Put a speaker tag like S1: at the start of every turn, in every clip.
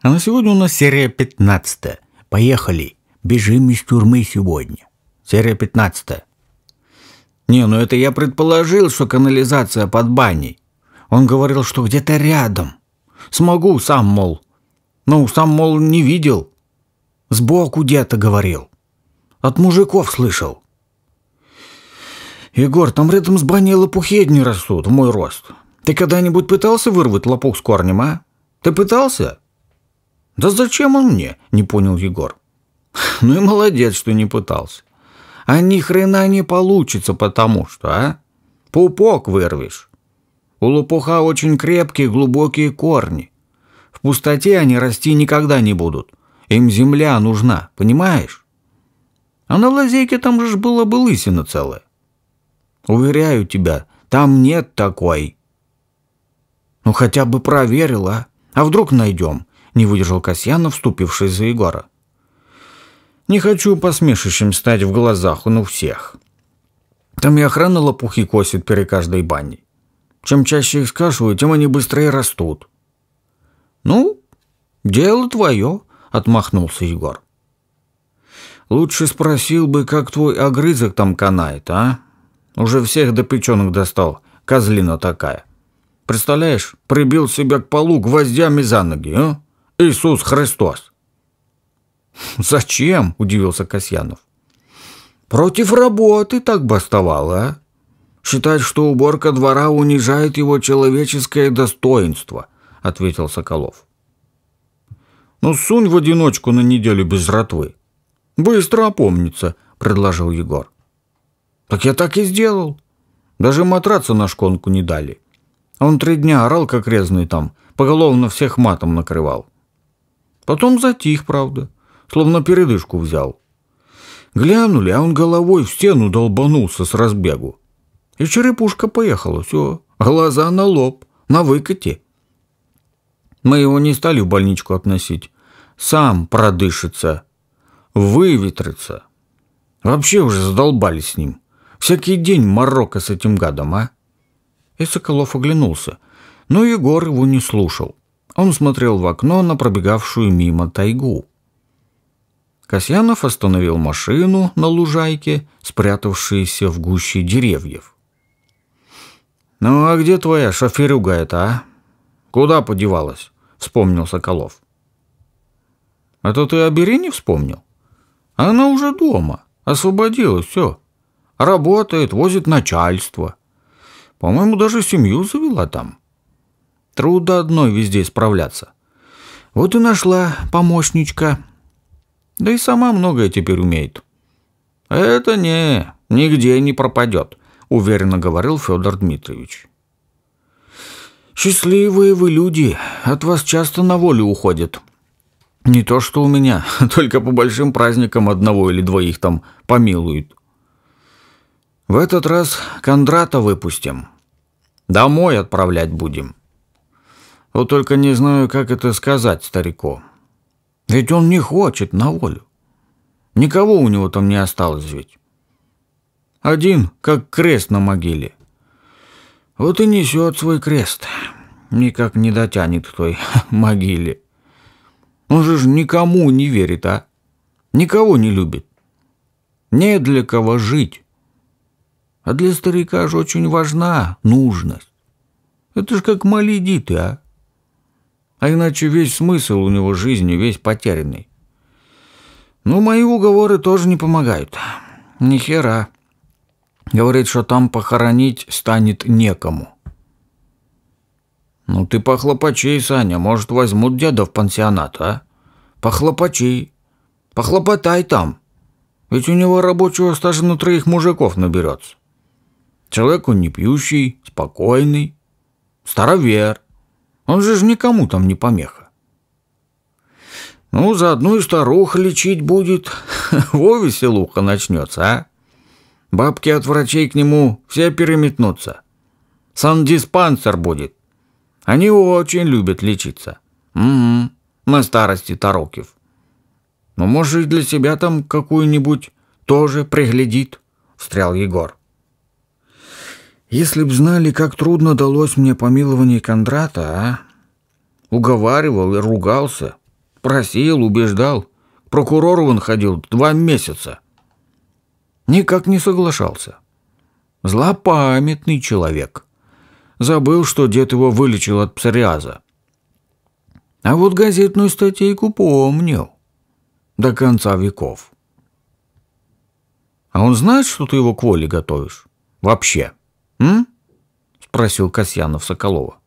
S1: А на сегодня у нас серия 15. Поехали. Бежим из тюрьмы сегодня. Серия 15. Не, ну это я предположил, что канализация под баней. Он говорил, что где-то рядом. Смогу сам, мол. Ну, сам, мол, не видел. Сбоку где-то говорил. От мужиков слышал. Егор, там рядом с баней лопухи одни растут, мой рост. Ты когда-нибудь пытался вырвать лопух с корнем, а? Ты пытался? «Да зачем он мне?» – не понял Егор. «Ну и молодец, что не пытался. А ни хрена не получится потому что, а? Пупок вырвешь. У лопуха очень крепкие глубокие корни. В пустоте они расти никогда не будут. Им земля нужна, понимаешь? А на лазейке там же было бы лысина целая. Уверяю тебя, там нет такой. Ну хотя бы проверила, а? А вдруг найдем? не выдержал Касьяна, вступивший за Егора. Не хочу посмешищем стать в глазах он у всех. Там и охрана лопухи косит перед каждой баней. Чем чаще их скашивают, тем они быстрее растут. Ну, дело твое, отмахнулся Егор. Лучше спросил бы, как твой огрызок там канает, а? Уже всех до печенок достал, козлина такая. Представляешь, прибил себя к полу гвоздями за ноги, а? Иисус Христос. Зачем? Удивился Касьянов. Против работы так бастовал, а? Считать, что уборка двора унижает его человеческое достоинство, ответил Соколов. Ну, сунь в одиночку на неделю без ротвы. Быстро опомнится, предложил Егор. Так я так и сделал. Даже матраца на шконку не дали. Он три дня орал, как резный там, поголовно всех матом накрывал. Потом затих, правда, словно передышку взял. Глянули, а он головой в стену долбанулся с разбегу. И черепушка поехала, все, глаза на лоб, на выкате. Мы его не стали в больничку относить. Сам продышится, выветрится. Вообще уже задолбали с ним. Всякий день морока с этим гадом, а? И Соколов оглянулся, но Егор его не слушал. Он смотрел в окно на пробегавшую мимо тайгу. Касьянов остановил машину на лужайке, спрятавшейся в гуще деревьев. «Ну а где твоя шоферюга эта, а? Куда подевалась?» — вспомнил Соколов. «Это ты о Берине вспомнил? Она уже дома, освободилась, все. Работает, возит начальство. По-моему, даже семью завела там. Трудно одной везде справляться. Вот и нашла помощничка. Да и сама многое теперь умеет. Это не, нигде не пропадет, уверенно говорил Федор Дмитриевич. Счастливые вы люди, от вас часто на волю уходят. Не то что у меня, только по большим праздникам одного или двоих там помилуют. В этот раз Кондрата выпустим. Домой отправлять будем. Вот только не знаю, как это сказать старику. Ведь он не хочет на волю. Никого у него там не осталось ведь. Один, как крест на могиле. Вот и несет свой крест. Никак не дотянет к той могиле. Он же ж никому не верит, а? Никого не любит. Не для кого жить. А для старика же очень важна нужность. Это ж как маледиты, а? а иначе весь смысл у него жизни весь потерянный. Ну мои уговоры тоже не помогают. Ни хера. Говорит, что там похоронить станет некому. Ну ты похлопачей, Саня, может, возьмут деда в пансионат, а? Похлопачей. Похлопотай там. Ведь у него рабочего стажа на троих мужиков наберется. Человек он не пьющий, спокойный, старовер. Он же ж никому там не помеха. Ну, заодно и старуха лечить будет. Во веселуха начнется, а? Бабки от врачей к нему все переметнутся. Сандиспансер будет. Они очень любят лечиться. Угу. На старости Тарокев. Ну, может, и для себя там какую-нибудь тоже приглядит, встрял Егор. Если б знали, как трудно далось мне помилование Кондрата, а? Уговаривал и ругался, просил, убеждал. прокурору он ходил два месяца. Никак не соглашался. Злопамятный человек. Забыл, что дед его вылечил от псориаза. А вот газетную статейку помнил. До конца веков. А он знает, что ты его к воле готовишь? Вообще. — «М?» — спросил Касьянов Соколова.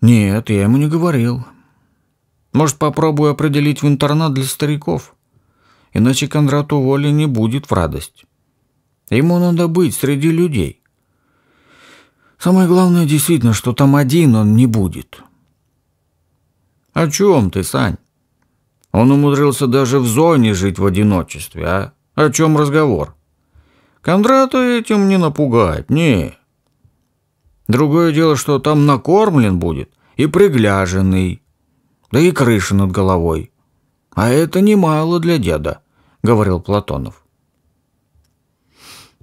S1: «Нет, я ему не говорил. Может, попробую определить в интернат для стариков? Иначе Кондрату воли не будет в радость. Ему надо быть среди людей. Самое главное действительно, что там один он не будет». «О чем ты, Сань? Он умудрился даже в зоне жить в одиночестве, а? О чем разговор?» Кондрата этим не напугать, не. Другое дело, что там накормлен будет и пригляженный, да и крыша над головой. А это немало для деда, — говорил Платонов.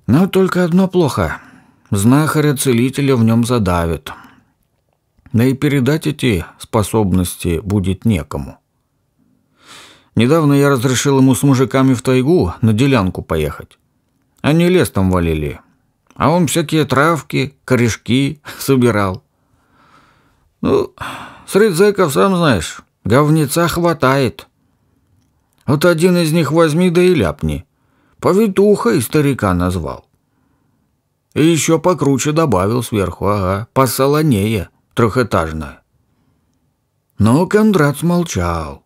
S1: Но только одно плохо. Знахаря-целителя в нем задавит. Да и передать эти способности будет некому. Недавно я разрешил ему с мужиками в тайгу на делянку поехать. Они лес там валили, а он всякие травки, корешки собирал. Ну, среди зэков, сам знаешь, говнеца хватает. Вот один из них возьми да и ляпни. и старика назвал. И еще покруче добавил сверху, ага, посолонее, трехэтажная. Но Кондрат смолчал.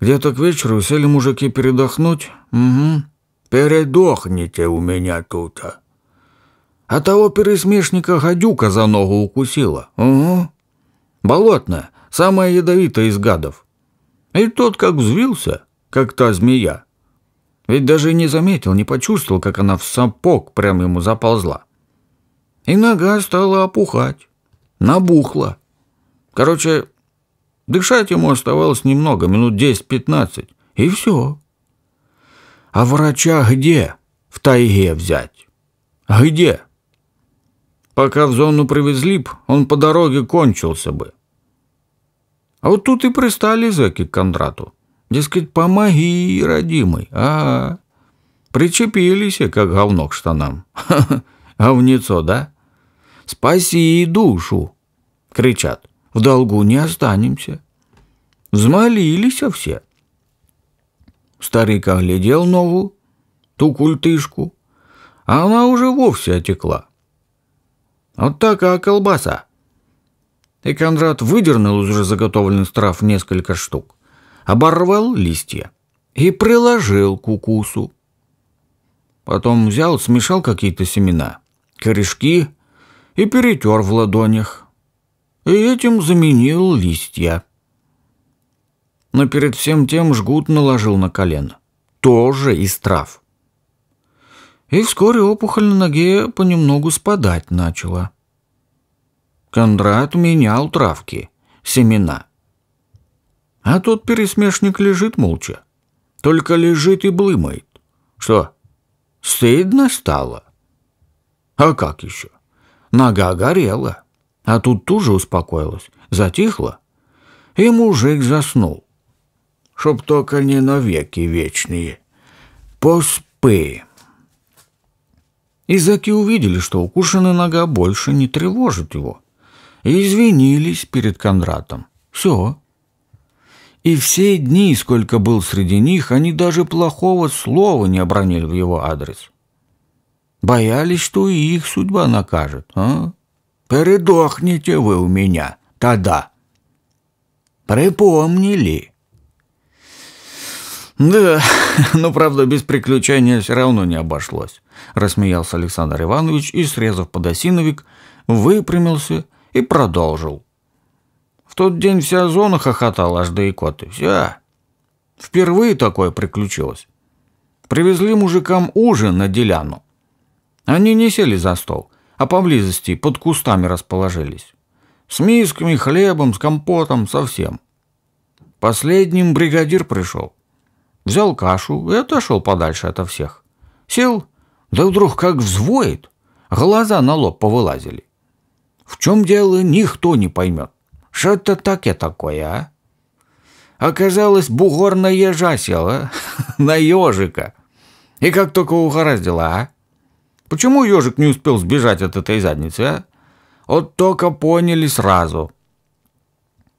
S1: Где-то к вечеру сели мужики передохнуть, угу, передохните у меня тут. А того пересмешника гадюка за ногу укусила. Угу. Болотная, самая ядовитая из гадов. И тот как взвился, как та змея. Ведь даже не заметил, не почувствовал, как она в сапог прям ему заползла. И нога стала опухать, набухла. Короче, дышать ему оставалось немного, минут 10-15, и все. А врача где в тайге взять? Где? Пока в зону привезли б, он по дороге кончился бы. А вот тут и пристали зэки к Кондрату. Дескать, помоги, родимый. А, -а, -а. причепились, как говно к штанам. Ха -ха. Говнецо, да? Спаси душу, кричат. В долгу не останемся. Взмолились все. Старик оглядел новую ту культышку, а она уже вовсе отекла. Вот такая колбаса. И Кондрат выдернул из уже заготовленных трав несколько штук, оборвал листья и приложил к укусу. Потом взял, смешал какие-то семена, корешки и перетер в ладонях. И этим заменил листья но перед всем тем жгут наложил на колено. Тоже из трав. И вскоре опухоль на ноге понемногу спадать начала. Кондрат менял травки, семена. А тот пересмешник лежит молча. Только лежит и блымает. Что, стыдно стало? А как еще? Нога горела. А тут тоже успокоилась, затихла. И мужик заснул чтоб только не навеки вечные. Поспи. Изаки увидели, что укушенная нога больше не тревожит его. И извинились перед Кондратом. Все. И все дни, сколько был среди них, они даже плохого слова не обронили в его адрес. Боялись, что и их судьба накажет. А? Передохните вы у меня, тогда. Припомнили. «Да, но, правда, без приключения все равно не обошлось», – рассмеялся Александр Иванович и, срезав подосиновик, выпрямился и продолжил. В тот день вся зона хохотала аж до икоты. Вся. Впервые такое приключилось. Привезли мужикам ужин на деляну. Они не сели за стол, а поблизости под кустами расположились. С мисками, хлебом, с компотом, совсем. Последним бригадир пришел – взял кашу и отошел подальше ото всех. Сел, да вдруг как взвоет, глаза на лоб повылазили. В чем дело, никто не поймет. Что это так я такое, а? Оказалось, бугор на ежа села, на ежика. И как только угораздило, а? Почему ежик не успел сбежать от этой задницы, а? Вот только поняли сразу.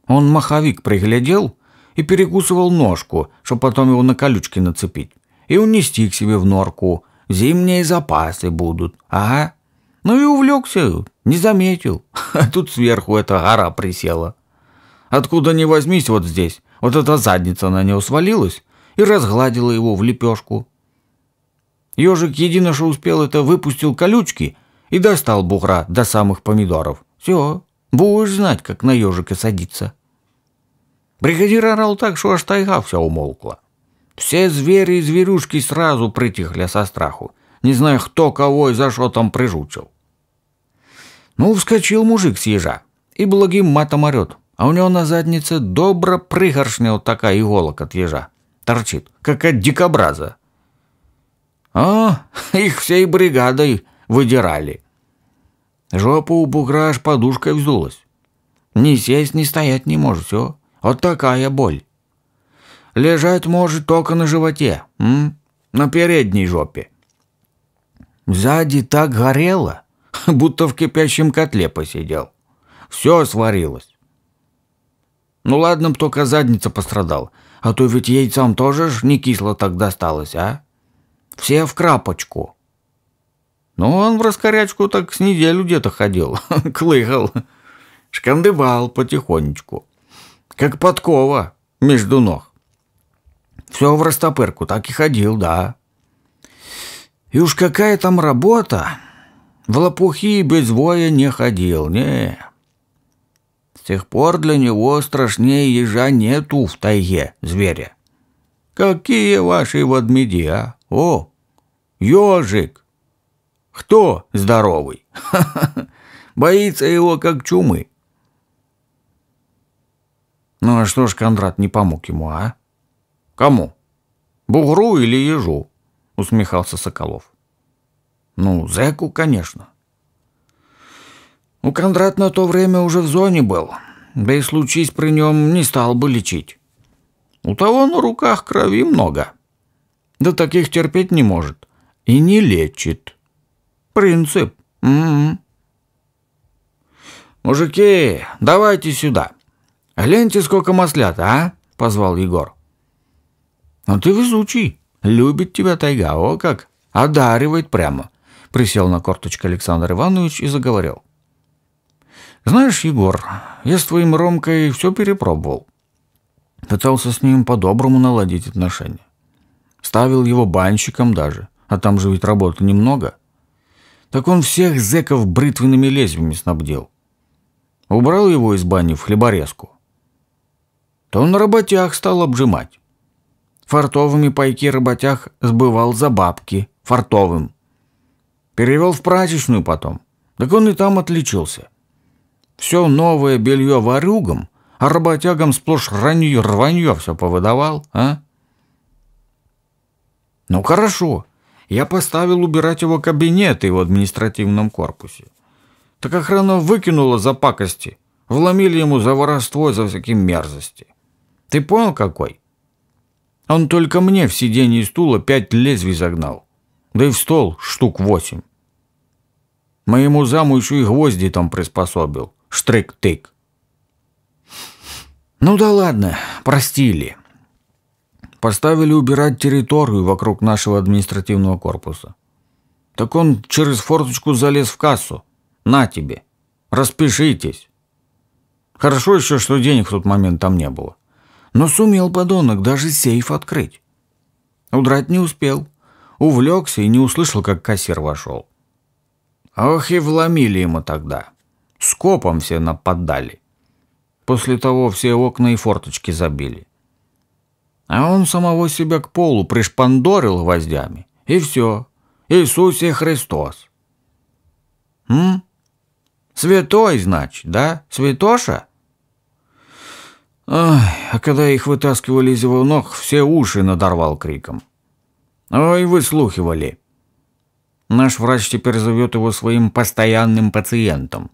S1: Он маховик приглядел — и перекусывал ножку, чтобы потом его на колючки нацепить. И унести к себе в норку. Зимние запасы будут. Ага. Ну и увлекся, не заметил. А тут сверху эта гора присела. Откуда ни возьмись вот здесь, вот эта задница на него свалилась и разгладила его в лепешку. Ежик едино что успел это, выпустил колючки и достал бугра до самых помидоров. Все, будешь знать, как на ежика садиться. Бригадир орал так, что аж тайга вся умолкла. Все звери и зверюшки сразу притихли со страху, не зная, кто кого и за что там прижучил. Ну, вскочил мужик с ежа и благим матом орет, а у него на заднице добро пригоршня вот такая иголок от ежа. Торчит, как от дикобраза. А, их всей бригадой выдирали. Жопа у бугра аж подушкой вздулась. Ни сесть, ни стоять не может, все. Вот такая боль. Лежать может только на животе, м? на передней жопе. Сзади так горело, будто в кипящем котле посидел. Все сварилось. Ну ладно только задница пострадала, а то ведь яйцам тоже ж не кисло так досталось, а? Все в крапочку. Ну он в раскорячку так с неделю где-то ходил, клыхал, шкандыбал потихонечку как подкова между ног. Все в растопырку, так и ходил, да. И уж какая там работа, в лопухи без воя не ходил, не. С тех пор для него страшнее ежа нету в тайге зверя. Какие ваши водмеди, а? О, ежик! Кто здоровый? Ха -ха -ха. Боится его, как чумы. Ну а что ж Кондрат не помог ему, а? Кому? Бугру или ежу? Усмехался Соколов. Ну, зэку, конечно. У Кондрат на то время уже в зоне был. Да и случись при нем, не стал бы лечить. У того на руках крови много. Да таких терпеть не может. И не лечит. Принцип. М -м -м. Мужики, давайте сюда. «Гляньте, а сколько маслят, а?» — позвал Егор. «А ты везучий. Любит тебя тайга, о как! Одаривает прямо!» Присел на корточку Александр Иванович и заговорил. «Знаешь, Егор, я с твоим Ромкой все перепробовал. Пытался с ним по-доброму наладить отношения. Ставил его банщиком даже, а там же ведь работы немного. Так он всех зеков бритвенными лезвиями снабдил. Убрал его из бани в хлеборезку то на работях стал обжимать. Фартовыми пайки работях сбывал за бабки, фартовым. Перевел в прачечную потом, так он и там отличился. Все новое белье ворюгом, а работягам сплошь ранье рванье все повыдавал, а? Ну хорошо, я поставил убирать его кабинет и в административном корпусе. Так охрана выкинула за пакости, вломили ему за воровство и за всякие мерзости. Ты понял, какой? Он только мне в сиденье стула пять лезвий загнал. Да и в стол штук восемь. Моему заму еще и гвозди там приспособил. Штрик-тык. Ну да ладно, простили. Поставили убирать территорию вокруг нашего административного корпуса. Так он через форточку залез в кассу. На тебе. Распишитесь. Хорошо еще, что денег в тот момент там не было. Но сумел подонок даже сейф открыть. Удрать не успел. Увлекся и не услышал, как кассир вошел. Ох и вломили ему тогда. Скопом все нападали. После того все окна и форточки забили. А он самого себя к полу пришпандорил гвоздями. И все. Иисусе Христос. М? Святой, значит, да? Святоша? Ай, а когда их вытаскивали из его ног, все уши надорвал криком. Ой, выслухивали. Наш врач теперь зовет его своим постоянным пациентом.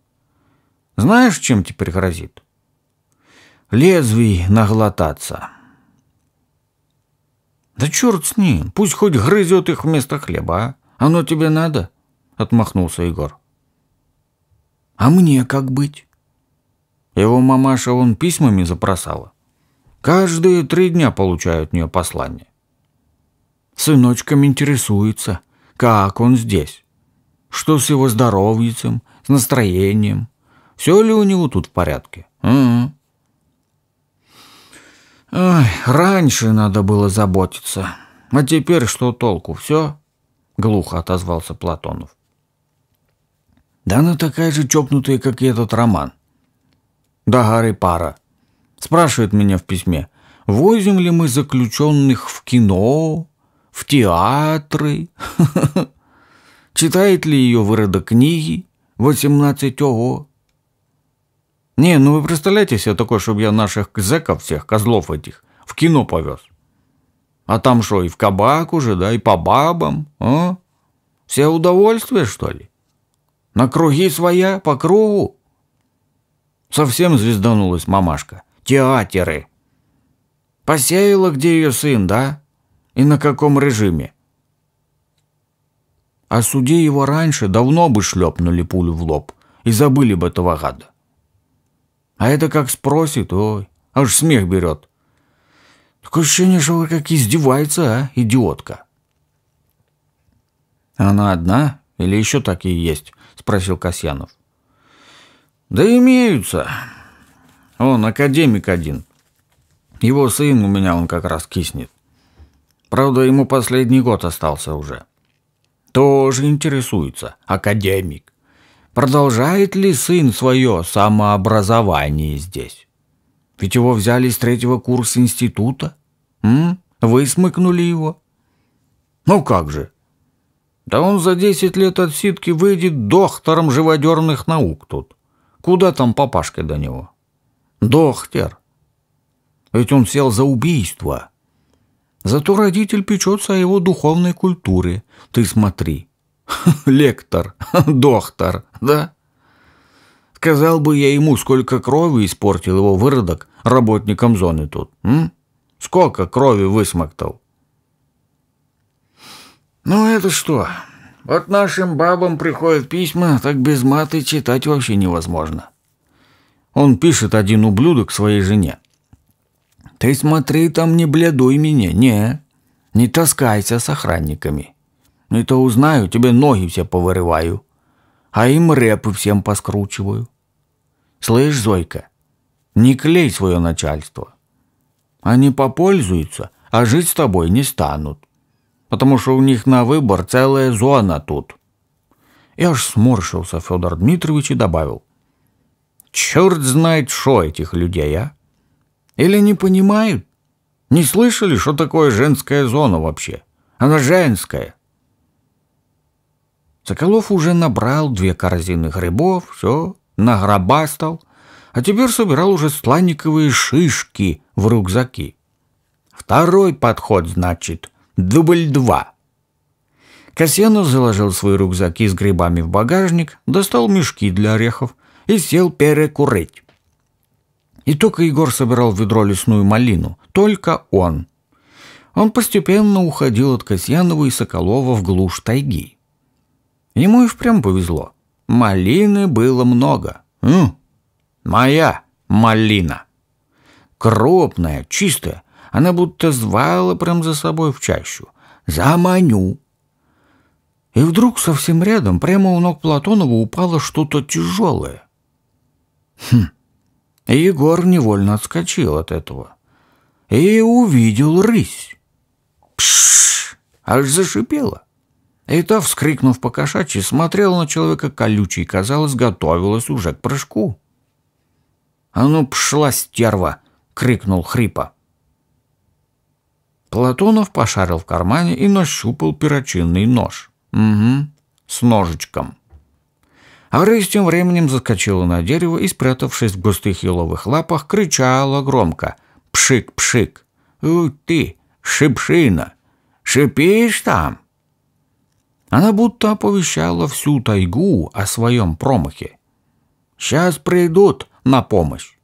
S1: Знаешь, чем теперь грозит? Лезвий наглотаться. Да черт с ним, пусть хоть грызет их вместо хлеба, а? Оно тебе надо? Отмахнулся Егор. А мне как быть? Его мамаша вон письмами запросала. Каждые три дня получают от нее послание. Сыночком интересуется, как он здесь, что с его здоровьем, с настроением, все ли у него тут в порядке. Угу. Ой, раньше надо было заботиться. А теперь что толку, все? Глухо отозвался Платонов. Да она такая же чокнутая, как и этот роман до горы пара. Спрашивает меня в письме, возим ли мы заключенных в кино, в театры, читает ли ее выродок книги, 18 ого. Не, ну вы представляете себе такое, чтобы я наших зэков всех, козлов этих, в кино повез. А там что, и в кабак уже, да, и по бабам, а? Все удовольствие, что ли? На круги своя, по кругу? Совсем звезданулась мамашка. Театеры. Посеяла, где ее сын, да? И на каком режиме? А суди его раньше, давно бы шлепнули пулю в лоб и забыли бы этого гада. А это как спросит, ой, аж смех берет. Такое ощущение, что вы как издевается, а, идиотка. «А она одна или еще такие есть? Спросил Касьянов. Да имеются. Он академик один. Его сын у меня, он как раз киснет. Правда, ему последний год остался уже. Тоже интересуется, академик. Продолжает ли сын свое самообразование здесь? Ведь его взяли с третьего курса института. М? Высмыкнули его. Ну как же? Да он за десять лет отсидки выйдет доктором живодерных наук тут. Куда там папашка до него? Доктор. Ведь он сел за убийство. Зато родитель печется о его духовной культуре. Ты смотри. Лектор, доктор, да? Сказал бы я ему, сколько крови испортил его выродок работникам зоны тут. М? Сколько крови высмоктал? Ну это что? Вот нашим бабам приходят письма, так без маты читать вообще невозможно. Он пишет один ублюдок своей жене. Ты смотри, там не бледуй меня, не. Не таскайся с охранниками. Не то узнаю, тебе ноги все повырываю. А им репы всем поскручиваю. Слышь, Зойка, не клей свое начальство. Они попользуются, а жить с тобой не станут потому что у них на выбор целая зона тут. И аж сморщился, Федор Дмитриевич, и добавил. Черт знает, что этих людей, а? Или не понимают? Не слышали, что такое женская зона вообще? Она женская. Соколов уже набрал две корзины грибов, все, награбастал, а теперь собирал уже сланниковые шишки в рюкзаки. Второй подход, значит — Дубль два. Касьянов заложил свой рюкзаки с грибами в багажник, достал мешки для орехов и сел перекурить. И только Егор собирал в ведро лесную малину, только он. Он постепенно уходил от Касьянова и Соколова в глушь тайги. Ему и впрямь повезло. Малины было много. М? Моя малина. Крупная, чистая, она будто звала прям за собой в чащу. «Заманю!» И вдруг совсем рядом, прямо у ног Платонова, упало что-то тяжелое. Хм. И Егор невольно отскочил от этого. И увидел рысь. Пшш! Аж зашипела. И та, вскрикнув по кошачьи, смотрела на человека колючий, казалось, готовилась уже к прыжку. «А ну, пшла, стерва!» — крикнул хрипа. Платонов пошарил в кармане и нащупал перочинный нож. Угу, с ножичком. А рысь тем временем заскочила на дерево и, спрятавшись в густых еловых лапах, кричала громко «Пшик-пшик! Уй ты, шипшина! Шипишь там?» Она будто оповещала всю тайгу о своем промахе. «Сейчас придут на помощь!»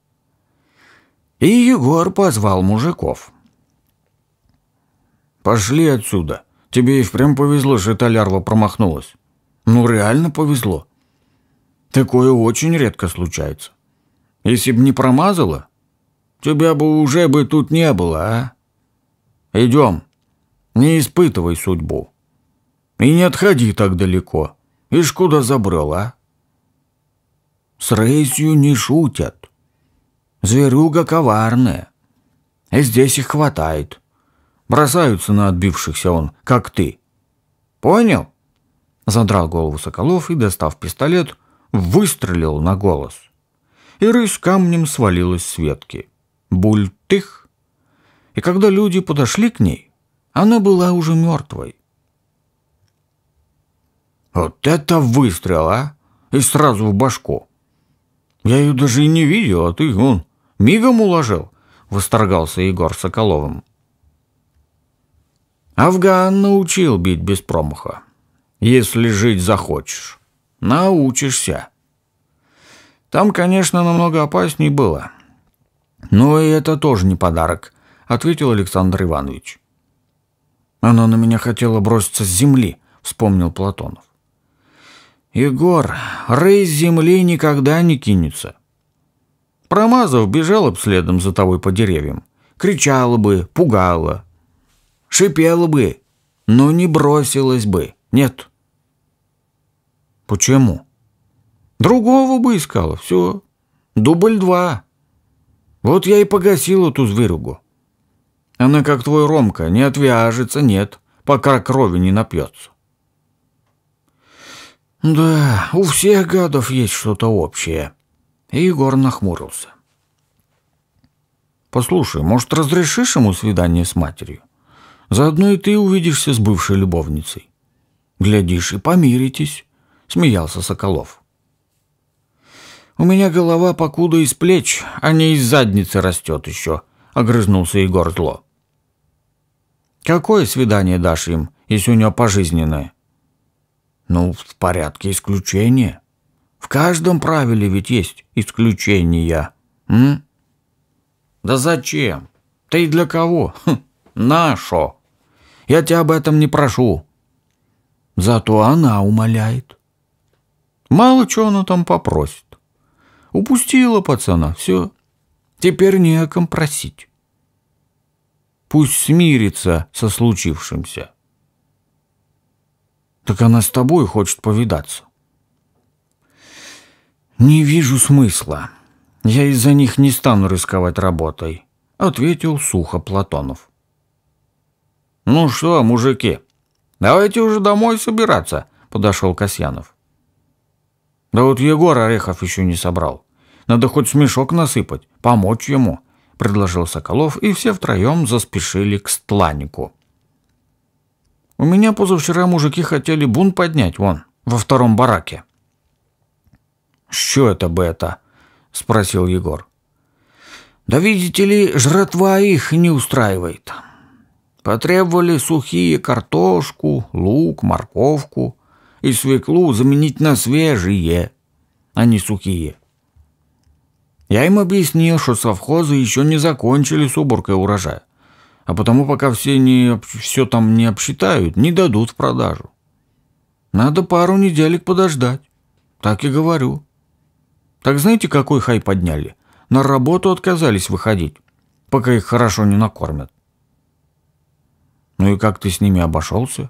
S1: И Егор позвал мужиков – Пошли отсюда. Тебе и впрямь повезло, что эта лярва промахнулась. Ну, реально повезло. Такое очень редко случается. Если б не промазала, тебя бы уже бы тут не было, а? Идем. Не испытывай судьбу. И не отходи так далеко. Ишь, куда забрел, а? С рысью не шутят. Зверюга коварная. И здесь их хватает. — Бросаются на отбившихся он, как ты. Понял? Задрал голову Соколов и, достав пистолет, выстрелил на голос. И рысь камнем свалилась с ветки. Бультых! И когда люди подошли к ней, она была уже мертвой. Вот это выстрел, а! И сразу в башку. Я ее даже и не видел, а ты, он, мигом уложил, восторгался Егор Соколовым. Афган научил бить без промаха. Если жить захочешь, научишься. Там, конечно, намного опасней было. Но и это тоже не подарок, ответил Александр Иванович. Она на меня хотела броситься с земли, вспомнил Платонов. Егор, рысь земли никогда не кинется. Промазов бежала б следом за тобой по деревьям. Кричала бы, пугала, шипела бы, но не бросилась бы. Нет. Почему? Другого бы искала, все. Дубль два. Вот я и погасил эту зверюгу. Она, как твой Ромка, не отвяжется, нет, пока крови не напьется. Да, у всех гадов есть что-то общее. И Егор нахмурился. Послушай, может, разрешишь ему свидание с матерью? Заодно и ты увидишься с бывшей любовницей. Глядишь, и помиритесь, — смеялся Соколов. «У меня голова покуда из плеч, а не из задницы растет еще», — огрызнулся Егор зло. «Какое свидание дашь им, если у него пожизненное?» «Ну, в порядке исключения. В каждом правиле ведь есть исключения. М? Да зачем? Ты и для кого? Хм, нашо!» Я тебя об этом не прошу. Зато она умоляет. Мало чего она там попросит. Упустила пацана, все. Теперь не о ком просить. Пусть смирится со случившимся. Так она с тобой хочет повидаться. Не вижу смысла. Я из-за них не стану рисковать работой, ответил сухо Платонов. «Ну что, мужики, давайте уже домой собираться», — подошел Касьянов. «Да вот Егор Орехов еще не собрал. Надо хоть смешок насыпать, помочь ему», — предложил Соколов, и все втроем заспешили к стланику. «У меня позавчера мужики хотели бунт поднять, вон, во втором бараке». «Что это бы это?» — спросил Егор. «Да видите ли, жратва их не устраивает. Потребовали сухие картошку, лук, морковку и свеклу заменить на свежие, а не сухие. Я им объяснил, что совхозы еще не закончили с уборкой урожая, а потому пока все, не, все там не обсчитают, не дадут в продажу. Надо пару неделек подождать. Так и говорю. Так знаете, какой хай подняли? На работу отказались выходить, пока их хорошо не накормят. Ну и как ты с ними обошелся?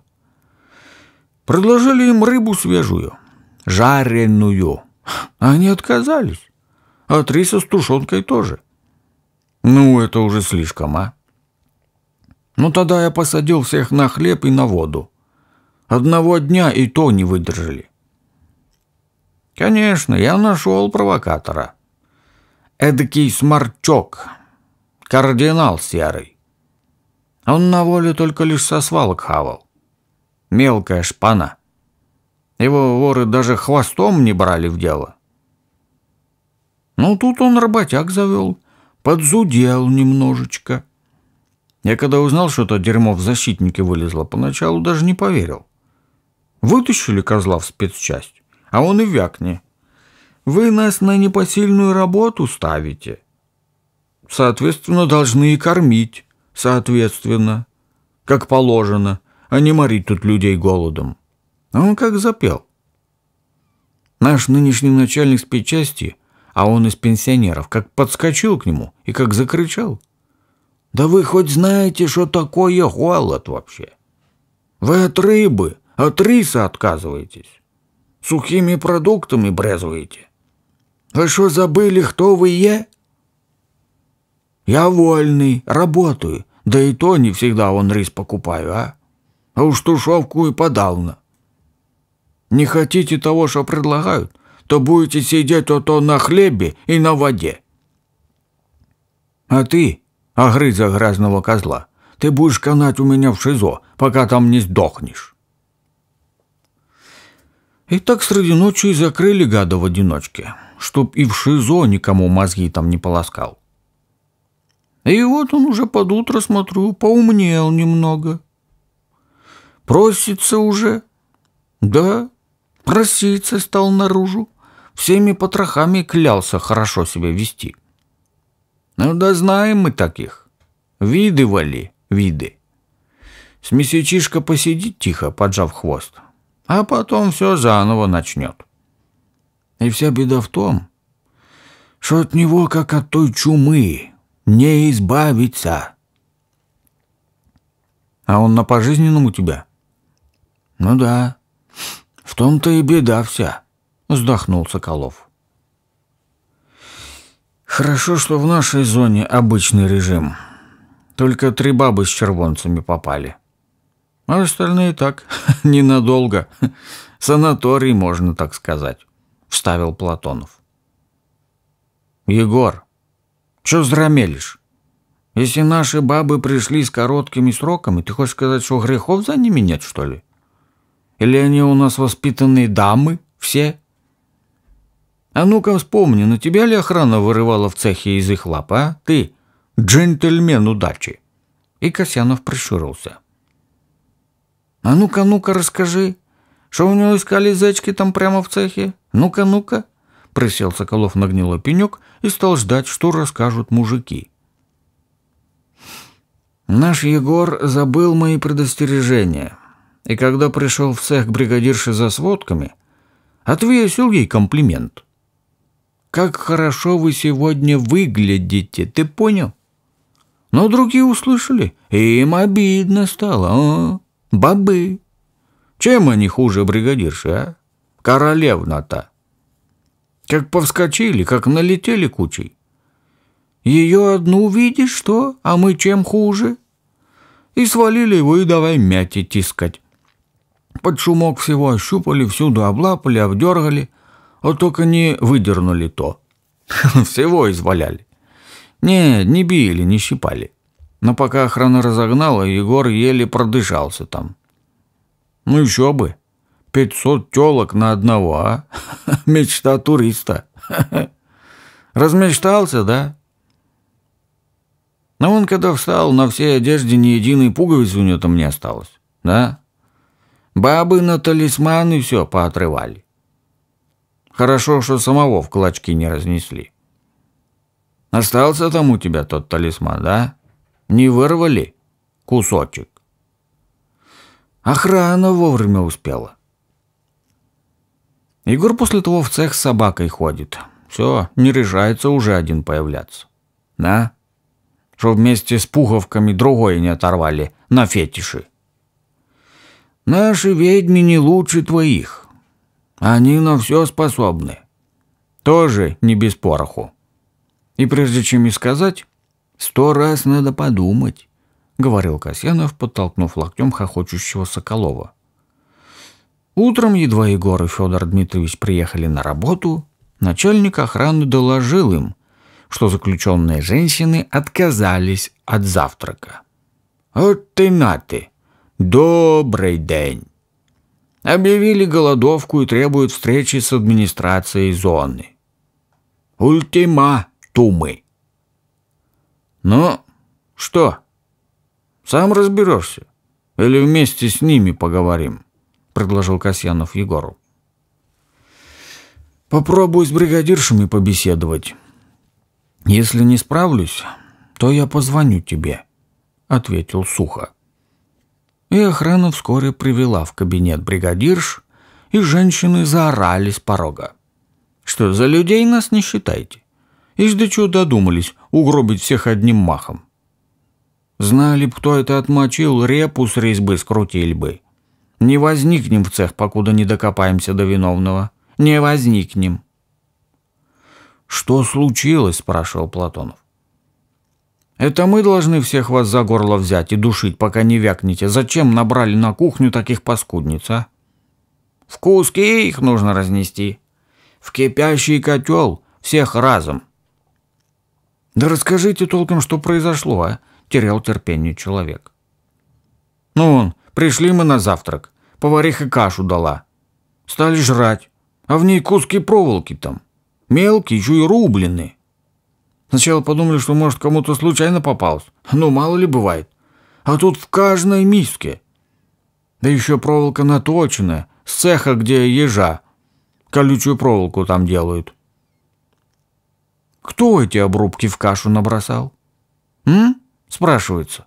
S1: Предложили им рыбу свежую, жареную. Они отказались. От а риса с тушенкой тоже. Ну, это уже слишком, а? Ну, тогда я посадил всех на хлеб и на воду. Одного дня и то не выдержали. Конечно, я нашел провокатора. Эдакий сморчок. Кардинал серый. Он на воле только лишь со свалок хавал. Мелкая шпана. Его воры даже хвостом не брали в дело. Ну, тут он работяг завел, подзудел немножечко. Я когда узнал, что это дерьмо в защитнике вылезло, поначалу даже не поверил. Вытащили козла в спецчасть, а он и вякни. Вы нас на непосильную работу ставите. Соответственно, должны и кормить соответственно, как положено, а не морить тут людей голодом. А он как запел. Наш нынешний начальник спецчасти, а он из пенсионеров, как подскочил к нему и как закричал. «Да вы хоть знаете, что такое голод вообще? Вы от рыбы, от риса отказываетесь, сухими продуктами брезуете. А что, забыли, кто вы е?» Я вольный, работаю. Да и то не всегда он рис покупаю, а? А уж тушевку и подавно. Не хотите того, что предлагают, то будете сидеть вот то на хлебе и на воде. А ты, огрыза грязного козла, ты будешь канать у меня в ШИЗО, пока там не сдохнешь. И так среди ночи закрыли гада в одиночке, чтоб и в ШИЗО никому мозги там не полоскал. И вот он уже под утро, смотрю, поумнел немного. Просится уже. Да, проситься стал наружу. Всеми потрохами клялся хорошо себя вести. Ну да знаем мы таких. Виды вали, виды. С месячишка посидит тихо, поджав хвост, а потом все заново начнет. И вся беда в том, что от него, как от той чумы, не избавиться. А он на пожизненном у тебя? Ну да. В том-то и беда вся, вздохнул Соколов. Хорошо, что в нашей зоне обычный режим. Только три бабы с червонцами попали. А остальные так, ненадолго. Санаторий, можно так сказать, вставил Платонов. Егор, Чё зрамелишь? Если наши бабы пришли с короткими сроками, ты хочешь сказать, что грехов за ними нет, что ли? Или они у нас воспитанные дамы все? А ну-ка вспомни, на тебя ли охрана вырывала в цехе из их лап, а? Ты джентльмен удачи. И Касьянов прищурился. А ну-ка, ну-ка, расскажи, что у него искали зечки там прямо в цехе? Ну-ка, ну-ка. Присел Соколов на гнилой пенек и стал ждать, что расскажут мужики. Наш Егор забыл мои предостережения, и когда пришел в цех бригадирши за сводками, отвесил ей комплимент. «Как хорошо вы сегодня выглядите, ты понял?» Но другие услышали, и им обидно стало. О, а? бабы! Чем они хуже бригадирши, а? Королевна-то!» Как повскочили, как налетели кучей. Ее одну видишь, что? А мы чем хуже? И свалили его, и давай мять и тискать. Под шумок всего ощупали, всюду облапали, обдергали, а только не выдернули то. Всего изваляли. Не, не били, не щипали. Но пока охрана разогнала, Егор еле продышался там. Ну еще бы пятьсот телок на одного, а? Мечта туриста. Размечтался, да? Но он, когда встал, на всей одежде ни единой пуговицы у него там не осталось, да? Бабы на талисманы все поотрывали. Хорошо, что самого в клочки не разнесли. Остался там у тебя тот талисман, да? Не вырвали кусочек? Охрана вовремя успела. Егор после того в цех с собакой ходит. Все, не решается уже один появляться. Да? Что вместе с пуховками другое не оторвали на фетиши. Наши ведьми не лучше твоих. Они на все способны. Тоже не без пороху. И прежде чем и сказать, сто раз надо подумать, говорил Касьянов, подтолкнув локтем хохочущего Соколова. Утром, едва Егор и Федор Дмитриевич приехали на работу, начальник охраны доложил им, что заключенные женщины отказались от завтрака. «От ты на ты! Добрый день!» Объявили голодовку и требуют встречи с администрацией зоны. Ультима тумы. «Ну, что? Сам разберешься? Или вместе с ними поговорим?» предложил Касьянов Егору. Попробую с бригадиршами побеседовать. Если не справлюсь, то я позвоню тебе, ответил сухо. И охрана вскоре привела в кабинет бригадирш, и женщины заорали с порога. Что, за людей нас не считайте? Ишь до чего додумались угробить всех одним махом. Знали б, кто это отмочил, репу с резьбы скрутили бы. Не возникнем в цех, покуда не докопаемся до виновного. Не возникнем. «Что случилось?» – спрашивал Платонов. «Это мы должны всех вас за горло взять и душить, пока не вякнете. Зачем набрали на кухню таких паскудниц, а?» «В куски их нужно разнести. В кипящий котел всех разом». «Да расскажите толком, что произошло, а?» – терял терпение человек. «Ну, он Пришли мы на завтрак. Повариха кашу дала. Стали жрать. А в ней куски проволоки там. Мелкие, еще и рубленые. Сначала подумали, что, может, кому-то случайно попался. Ну, мало ли бывает. А тут в каждой миске. Да еще проволока наточенная, с цеха, где ежа. Колючую проволоку там делают. Кто эти обрубки в кашу набросал? М? Спрашивается.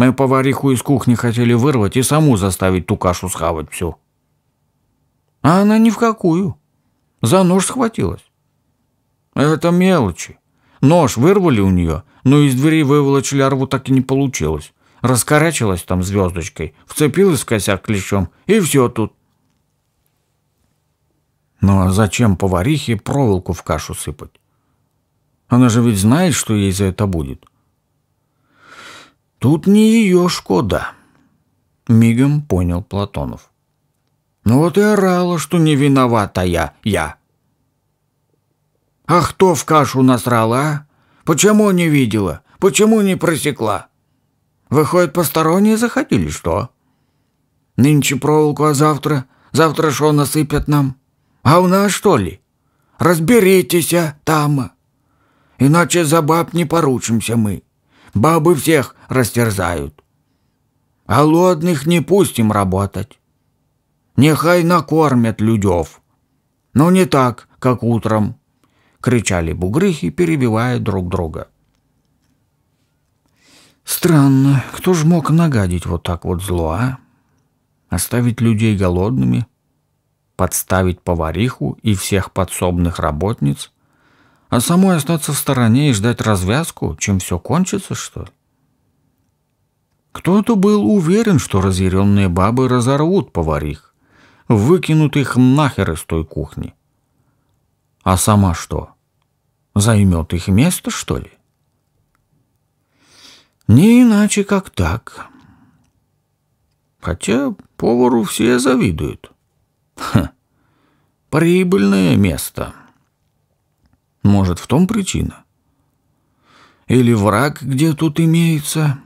S1: Мы повариху из кухни хотели вырвать и саму заставить ту кашу схавать всю. А она ни в какую. За нож схватилась. Это мелочи. Нож вырвали у нее, но из двери выволочили арву так и не получилось. Раскорячилась там звездочкой, вцепилась в косяк клещом, и все тут. Но ну, а зачем поварихе проволоку в кашу сыпать? Она же ведь знает, что ей за это будет. Тут не ее Шкода, мигом понял Платонов. Ну вот и орала, что не виновата я, я. А кто в кашу насрала, а? Почему не видела? Почему не просекла? Выходит, посторонние заходили, что? Нынче проволоку, а завтра? Завтра что насыпят нам? А у нас, что ли? Разберитесь, а, там. Иначе за баб не поручимся мы. Бабы всех растерзают. Голодных а не пустим работать. Нехай накормят людев. Но не так, как утром, — кричали бугрыхи, перебивая друг друга. Странно, кто ж мог нагадить вот так вот зло, а? Оставить людей голодными, подставить повариху и всех подсобных работниц — а самой остаться в стороне и ждать развязку, чем все кончится, что ли? Кто-то был уверен, что разъяренные бабы разорвут поварих, выкинут их нахер из той кухни. А сама что? Займет их место, что ли? Не иначе, как так. Хотя повару все завидуют. Ха, прибыльное место. — может, в том причина? Или враг где тут имеется?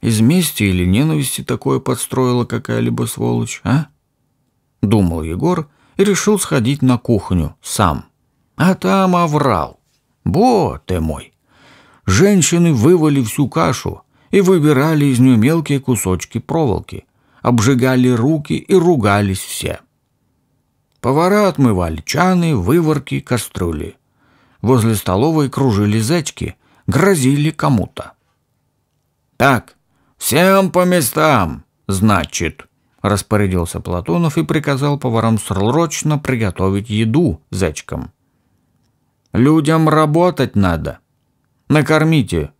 S1: Из мести или ненависти такое подстроила какая-либо сволочь, а? Думал Егор и решил сходить на кухню сам. А там оврал. Бо ты мой! Женщины вывали всю кашу и выбирали из нее мелкие кусочки проволоки, обжигали руки и ругались все. Повара отмывали чаны, выворки, кастрюли. Возле столовой кружили зечки, грозили кому-то. «Так, всем по местам, значит», — распорядился Платонов и приказал поварам срочно приготовить еду зечкам. «Людям работать надо. Накормите.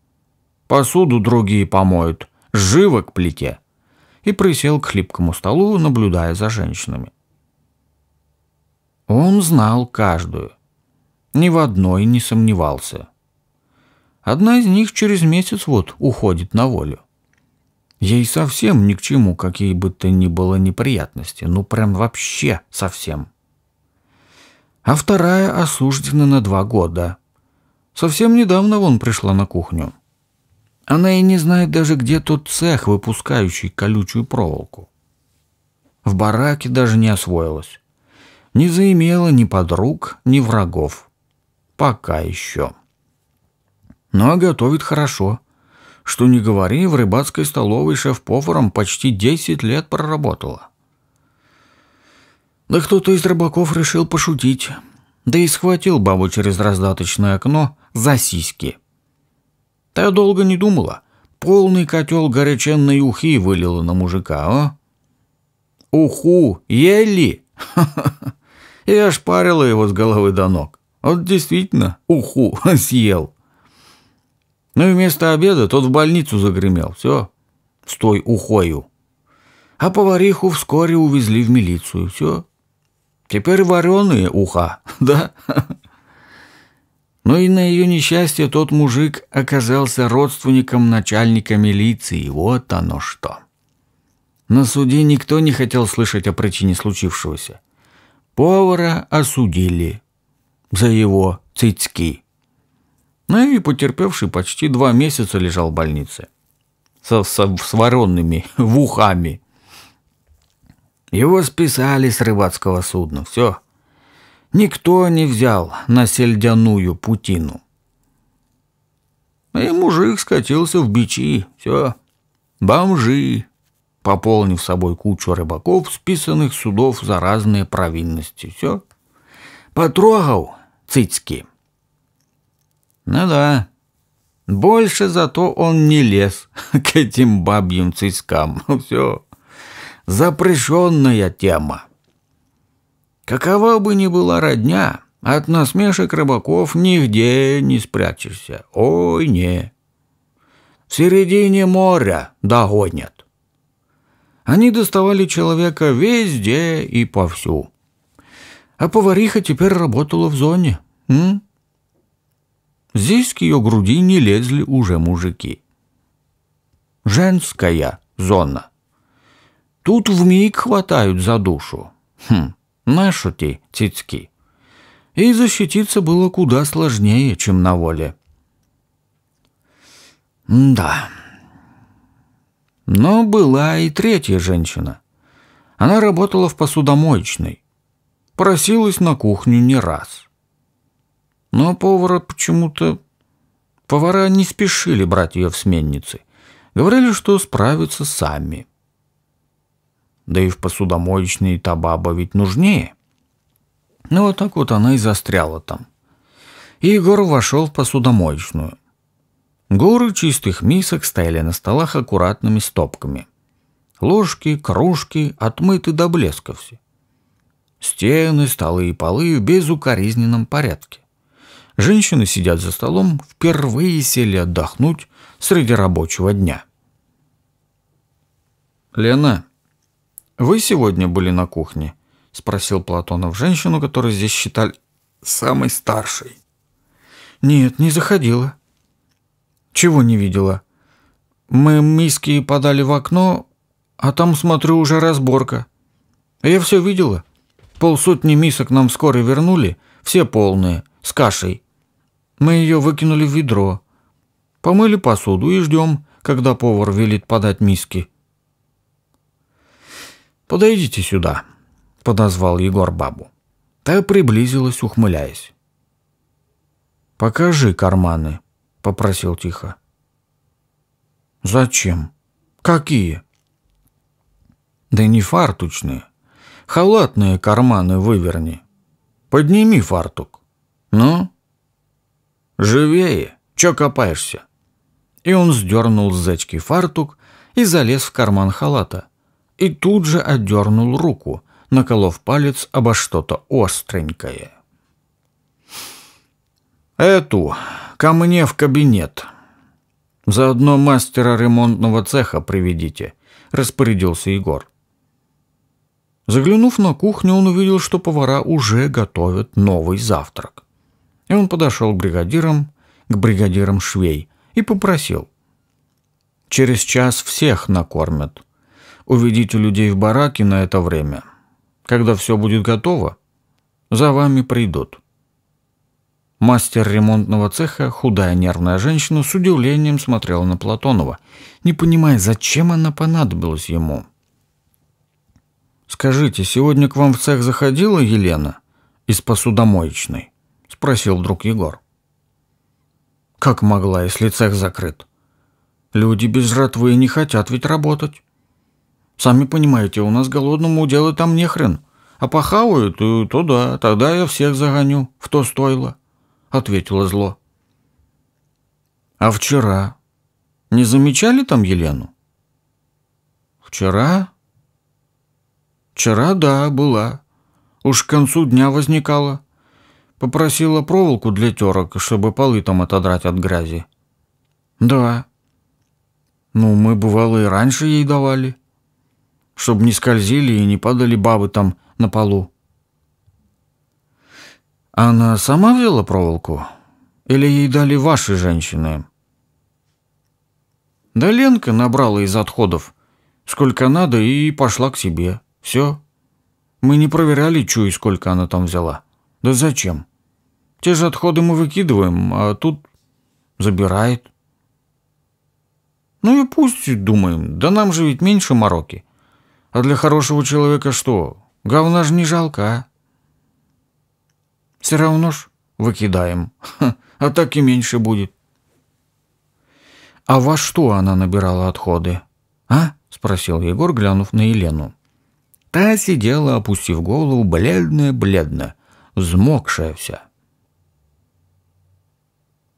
S1: Посуду другие помоют. Живо к плите» и присел к хлипкому столу, наблюдая за женщинами. Он знал каждую. Ни в одной не сомневался. Одна из них через месяц вот уходит на волю. Ей совсем ни к чему, какие бы то ни было неприятности. Ну, прям вообще совсем. А вторая осуждена на два года. Совсем недавно вон пришла на кухню. Она и не знает даже, где тот цех, выпускающий колючую проволоку. В бараке даже не освоилась не заимела ни подруг, ни врагов. Пока еще. Но ну, а готовит хорошо. Что не говори, в рыбацкой столовой шеф-поваром почти 10 лет проработала. Да кто-то из рыбаков решил пошутить. Да и схватил бабу через раздаточное окно за сиськи. Та долго не думала. Полный котел горяченной ухи вылила на мужика, а? Уху ели? Ха-ха-ха и ошпарила его с головы до ног. Вот действительно, уху, съел. Ну и вместо обеда тот в больницу загремел. Все, с той ухою. А повариху вскоре увезли в милицию. Все. Теперь вареные уха, да? Но ну и на ее несчастье тот мужик оказался родственником начальника милиции. Вот оно что. На суде никто не хотел слышать о причине случившегося. Повара осудили за его цицки. Ну и потерпевший почти два месяца лежал в больнице со, со, с воронными в ухами. Его списали с рыбацкого судна. Все. Никто не взял на сельдяную путину. И мужик скатился в бичи. Все. Бомжи пополнив собой кучу рыбаков, списанных судов за разные провинности. Все. Потрогал цицки. Ну да, больше зато он не лез к этим бабьим цицкам. Все. Запрещенная тема. Какова бы ни была родня, от насмешек рыбаков нигде не спрячешься. Ой, не. В середине моря догонят. Они доставали человека везде и повсю. А повариха теперь работала в зоне. М? Здесь к ее груди не лезли уже мужики. Женская зона. Тут вмиг хватают за душу. Хм, нашу те цицки. И защититься было куда сложнее, чем на воле. М да. Но была и третья женщина. Она работала в посудомоечной. Просилась на кухню не раз. Но повара почему-то... Повара не спешили брать ее в сменницы. Говорили, что справятся сами. Да и в посудомоечной та баба ведь нужнее. Ну вот так вот она и застряла там. И Егор вошел в посудомоечную. Горы чистых мисок стояли на столах аккуратными стопками. Ложки, кружки отмыты до блеска все. Стены, столы и полы в безукоризненном порядке. Женщины сидят за столом, впервые сели отдохнуть среди рабочего дня. «Лена, вы сегодня были на кухне?» — спросил Платонов женщину, которую здесь считали самой старшей. «Нет, не заходила», чего не видела? Мы миски подали в окно, а там, смотрю, уже разборка. Я все видела. Полсотни мисок нам вскоре вернули, все полные, с кашей. Мы ее выкинули в ведро. Помыли посуду и ждем, когда повар велит подать миски. «Подойдите сюда», — подозвал Егор бабу. Та приблизилась, ухмыляясь. «Покажи карманы», попросил тихо. Зачем? Какие? Да не фартучные. Халатные карманы выверни. Подними фартук. Ну? Живее. Чё копаешься? И он сдернул с зечки фартук и залез в карман халата. И тут же отдернул руку, наколов палец обо что-то остренькое. «Эту!» «Ко мне в кабинет. Заодно мастера ремонтного цеха приведите», — распорядился Егор. Заглянув на кухню, он увидел, что повара уже готовят новый завтрак. И он подошел к бригадирам, к бригадирам швей, и попросил. «Через час всех накормят. Уведите людей в бараки на это время. Когда все будет готово, за вами придут». Мастер ремонтного цеха, худая нервная женщина, с удивлением смотрела на Платонова, не понимая, зачем она понадобилась ему. «Скажите, сегодня к вам в цех заходила Елена из посудомоечной?» — спросил вдруг Егор. «Как могла, если цех закрыт? Люди без жратвы не хотят ведь работать. Сами понимаете, у нас голодному дело там нехрен. а похавают, то да, тогда я всех загоню в то стоило ответила зло. А вчера не замечали там Елену? Вчера? Вчера, да, была. Уж к концу дня возникала. Попросила проволоку для терок, чтобы полы там отодрать от грязи. Да. Ну, мы, бывало, и раньше ей давали. Чтобы не скользили и не падали бабы там на полу. Она сама взяла проволоку? Или ей дали ваши женщины? Да Ленка набрала из отходов, сколько надо, и пошла к себе. Все. Мы не проверяли чуй, сколько она там взяла. Да зачем? Те же отходы мы выкидываем, а тут забирает. Ну и пусть думаем, да нам же ведь меньше мороки. А для хорошего человека что? Говна же не жалко, а? Все равно ж выкидаем. Ха, а так и меньше будет. А во что она набирала отходы? А? спросил Егор, глянув на Елену. Та сидела, опустив голову, бледная-бледная, взмокшая вся.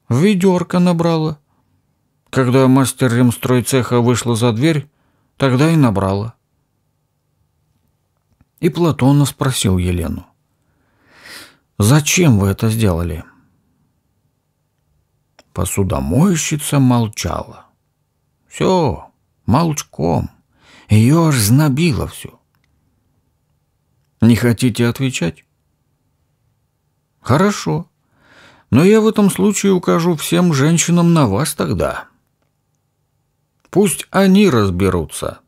S1: Ведерко набрала. Когда мастер Ремстрой цеха вышла за дверь, тогда и набрала. И Платона спросил Елену. Зачем вы это сделали? Посудомойщица молчала. Все, молчком. Ее аж знобило все. Не хотите отвечать? Хорошо. Но я в этом случае укажу всем женщинам на вас тогда. Пусть они разберутся.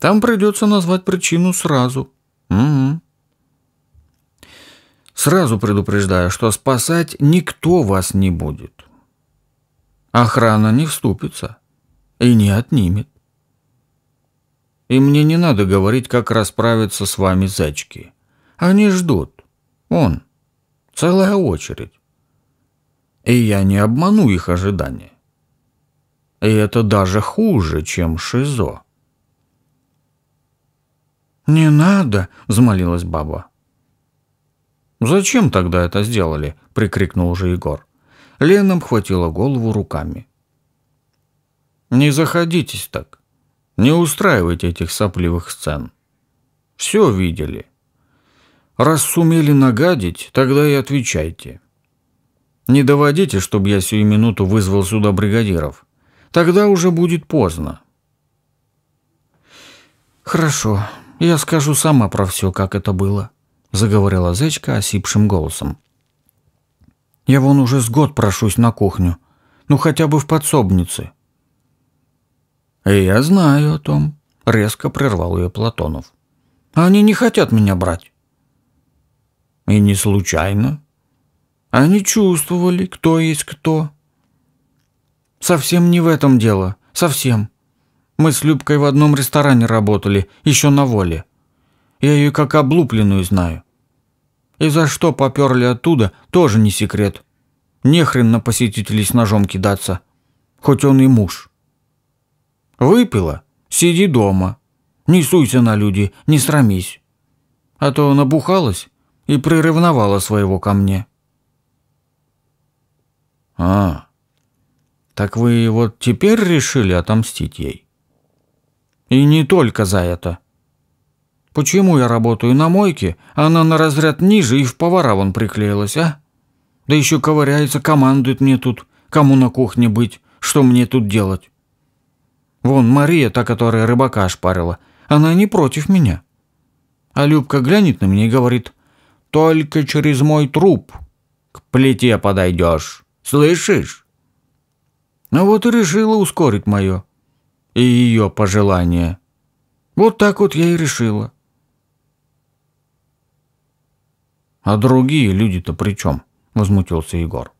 S1: Там придется назвать причину сразу. Угу. Сразу предупреждаю, что спасать никто вас не будет. Охрана не вступится и не отнимет. И мне не надо говорить, как расправиться с вами зачки. Они ждут. Он. Целая очередь. И я не обману их ожидания. И это даже хуже, чем шизо. «Не надо!» — взмолилась баба. «Зачем тогда это сделали?» – прикрикнул уже Егор. Лена обхватила голову руками. «Не заходитесь так. Не устраивайте этих сопливых сцен. Все видели. Раз сумели нагадить, тогда и отвечайте. Не доводите, чтобы я сию минуту вызвал сюда бригадиров. Тогда уже будет поздно». «Хорошо, я скажу сама про все, как это было», — заговорила Зечка осипшим голосом. «Я вон уже с год прошусь на кухню. Ну, хотя бы в подсобнице». И «Я знаю о том», — резко прервал ее Платонов. «Они не хотят меня брать». «И не случайно. Они чувствовали, кто есть кто». «Совсем не в этом дело. Совсем. Мы с Любкой в одном ресторане работали, еще на воле. Я ее как облупленную знаю. И за что поперли оттуда, тоже не секрет. Нехрен на посетителей с ножом кидаться. Хоть он и муж. Выпила? Сиди дома. Не суйся на люди, не срамись. А то набухалась и приревновала своего ко мне. А, так вы вот теперь решили отомстить ей? И не только за это. Почему я работаю на мойке, а она на разряд ниже и в повара вон приклеилась, а? Да еще ковыряется, командует мне тут, кому на кухне быть, что мне тут делать. Вон Мария, та, которая рыбака ошпарила, она не против меня. А Любка глянет на меня и говорит, «Только через мой труп к плите подойдешь, слышишь?» Ну вот и решила ускорить мое и ее пожелание. Вот так вот я и решила. А другие люди-то при чем? Возмутился Егор.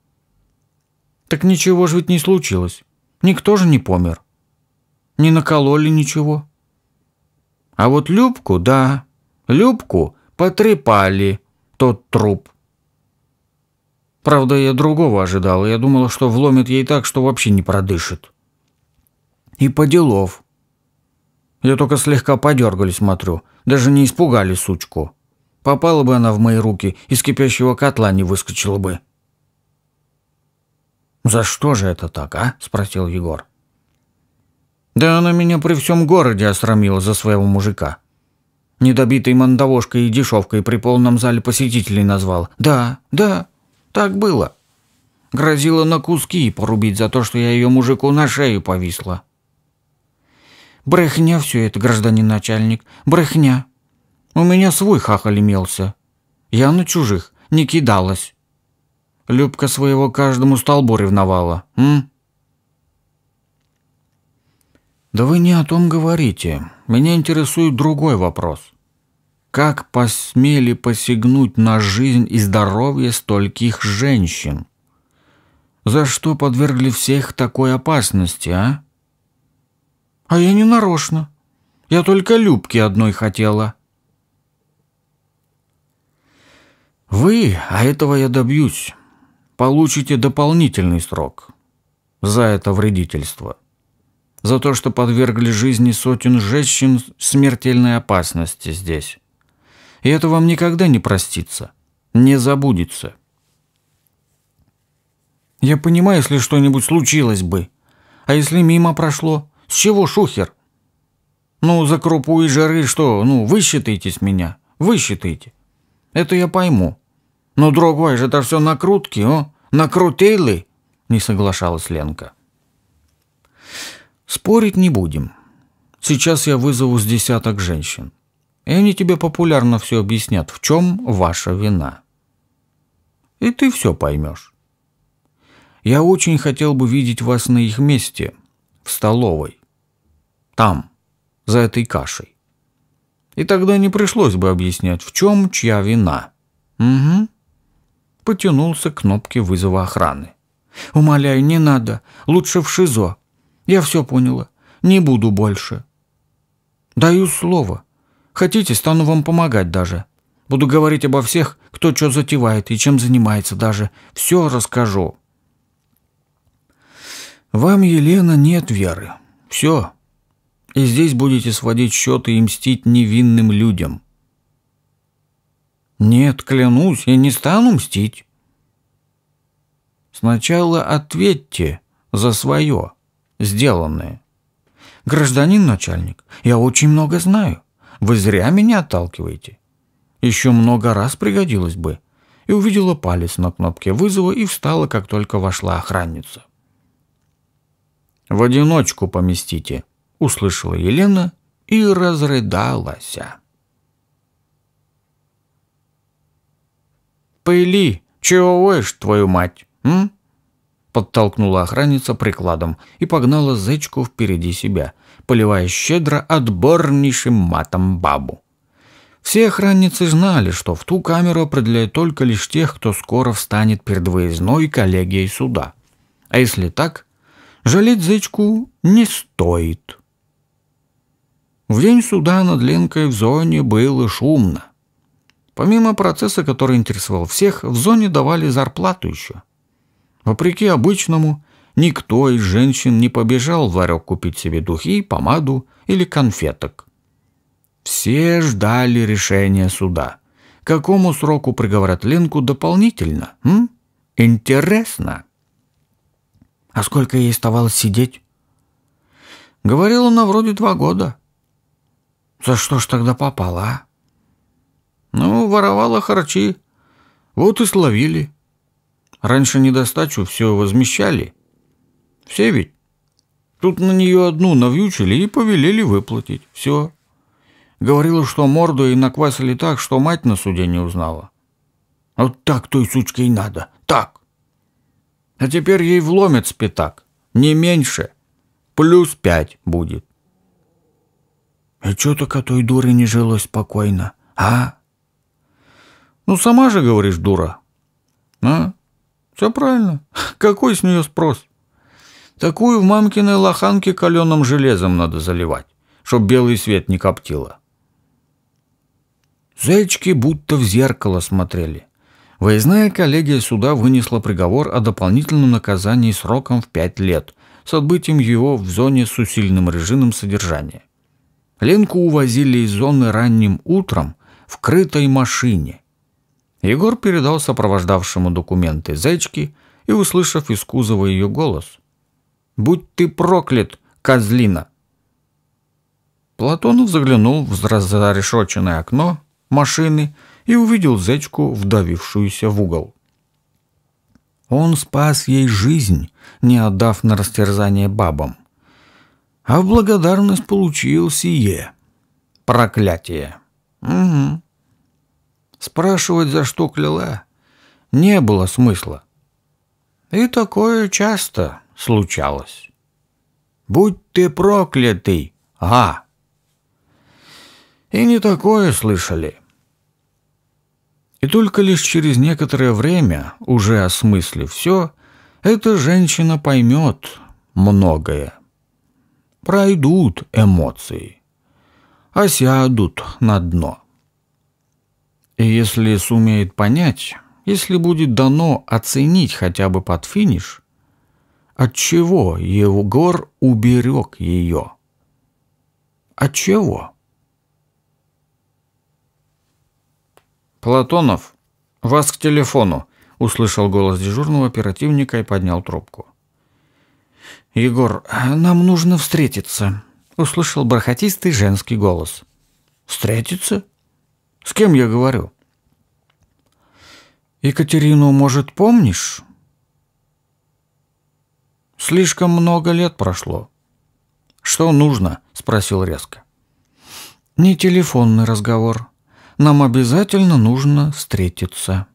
S1: Так ничего же ведь не случилось. Никто же не помер. Не накололи ничего. А вот Любку, да, Любку потрепали тот труп. Правда, я другого ожидал. Я думала, что вломит ей так, что вообще не продышит. И по делов. Я только слегка подергали, смотрю. Даже не испугали сучку. Попала бы она в мои руки, из кипящего котла не выскочила бы. «За что же это так, а?» – спросил Егор. «Да она меня при всем городе осрамила за своего мужика. Недобитой мандавошкой и дешевкой при полном зале посетителей назвал. Да, да, так было. Грозила на куски порубить за то, что я ее мужику на шею повисла». «Брехня все это, гражданин начальник, брехня», у меня свой хахаль имелся. Я на чужих не кидалась. Любка своего каждому столбу ревновала, м? Да вы не о том говорите. Меня интересует другой вопрос. Как посмели посягнуть на жизнь и здоровье стольких женщин? За что подвергли всех такой опасности, а? А я не нарочно. Я только Любки одной хотела. Вы, а этого я добьюсь, получите дополнительный срок за это вредительство. За то, что подвергли жизни сотен женщин смертельной опасности здесь. И это вам никогда не простится, не забудется. Я понимаю, если что-нибудь случилось бы. А если мимо прошло? С чего шухер? Ну, за крупу и жары что? Ну, высчитайте с меня, высчитайте. Это я пойму. «Ну, друг же это все накрутки, о? Накрутили?» – не соглашалась Ленка. «Спорить не будем. Сейчас я вызову с десяток женщин, и они тебе популярно все объяснят, в чем ваша вина. И ты все поймешь. Я очень хотел бы видеть вас на их месте, в столовой. Там, за этой кашей. И тогда не пришлось бы объяснять, в чем чья вина. Угу потянулся к кнопке вызова охраны. «Умоляю, не надо. Лучше в ШИЗО. Я все поняла. Не буду больше». «Даю слово. Хотите, стану вам помогать даже. Буду говорить обо всех, кто что затевает и чем занимается даже. Все расскажу». «Вам, Елена, нет веры. Все. И здесь будете сводить счеты и мстить невинным людям». «Нет, клянусь, я не стану мстить». «Сначала ответьте за свое, сделанное». «Гражданин начальник, я очень много знаю. Вы зря меня отталкиваете. Еще много раз пригодилось бы». И увидела палец на кнопке вызова и встала, как только вошла охранница. «В одиночку поместите», — услышала Елена и разрыдалась. «Пыли! Чего воешь, твою мать? М?» Подтолкнула охранница прикладом и погнала зечку впереди себя, поливая щедро отборнейшим матом бабу. Все охранницы знали, что в ту камеру определяют только лишь тех, кто скоро встанет перед выездной коллегией суда. А если так, жалеть зычку не стоит. В день суда над Ленкой в зоне было шумно. Помимо процесса, который интересовал всех, в зоне давали зарплату еще. Вопреки обычному, никто из женщин не побежал в ларек купить себе духи, помаду или конфеток. Все ждали решения суда. какому сроку приговорят Ленку дополнительно? М? Интересно. А сколько ей оставалось сидеть? Говорила она вроде два года. За что ж тогда попала, а? Ну, воровала харчи. Вот и словили. Раньше недостачу все возмещали. Все ведь. Тут на нее одну навьючили и повелели выплатить. Все. Говорила, что морду и наквасили так, что мать на суде не узнала. А вот так той сучке и надо. Так. А теперь ей вломят с Не меньше. Плюс пять будет. И что-то к той дуре не жилось спокойно, а? Ну, сама же говоришь, дура. А? Все правильно. Какой с нее спрос? Такую в мамкиной лоханке каленым железом надо заливать, чтоб белый свет не коптило. Зайчики будто в зеркало смотрели. Выездная коллегия суда вынесла приговор о дополнительном наказании сроком в пять лет с отбытием его в зоне с усиленным режимом содержания. Ленку увозили из зоны ранним утром в крытой машине – Егор передал сопровождавшему документы Зечки и, услышав из кузова ее голос, «Будь ты проклят, козлина!» Платонов заглянул в разрешоченное окно машины и увидел зечку, вдавившуюся в угол. Он спас ей жизнь, не отдав на растерзание бабам. А в благодарность получил сие. Проклятие. Угу. Спрашивать, за что кляла, не было смысла. И такое часто случалось. «Будь ты проклятый!» «А!» И не такое слышали. И только лишь через некоторое время, уже осмыслив все, эта женщина поймет многое. Пройдут эмоции, осядут на дно. И если сумеет понять, если будет дано оценить хотя бы под финиш, от чего Евгор уберег ее? От чего? «Платонов, вас к телефону!» — услышал голос дежурного оперативника и поднял трубку. «Егор, нам нужно встретиться», — услышал бархатистый женский голос. «Встретиться?» С кем я говорю? Екатерину, может, помнишь? Слишком много лет прошло. Что нужно? спросил резко. Не телефонный разговор. Нам обязательно нужно встретиться.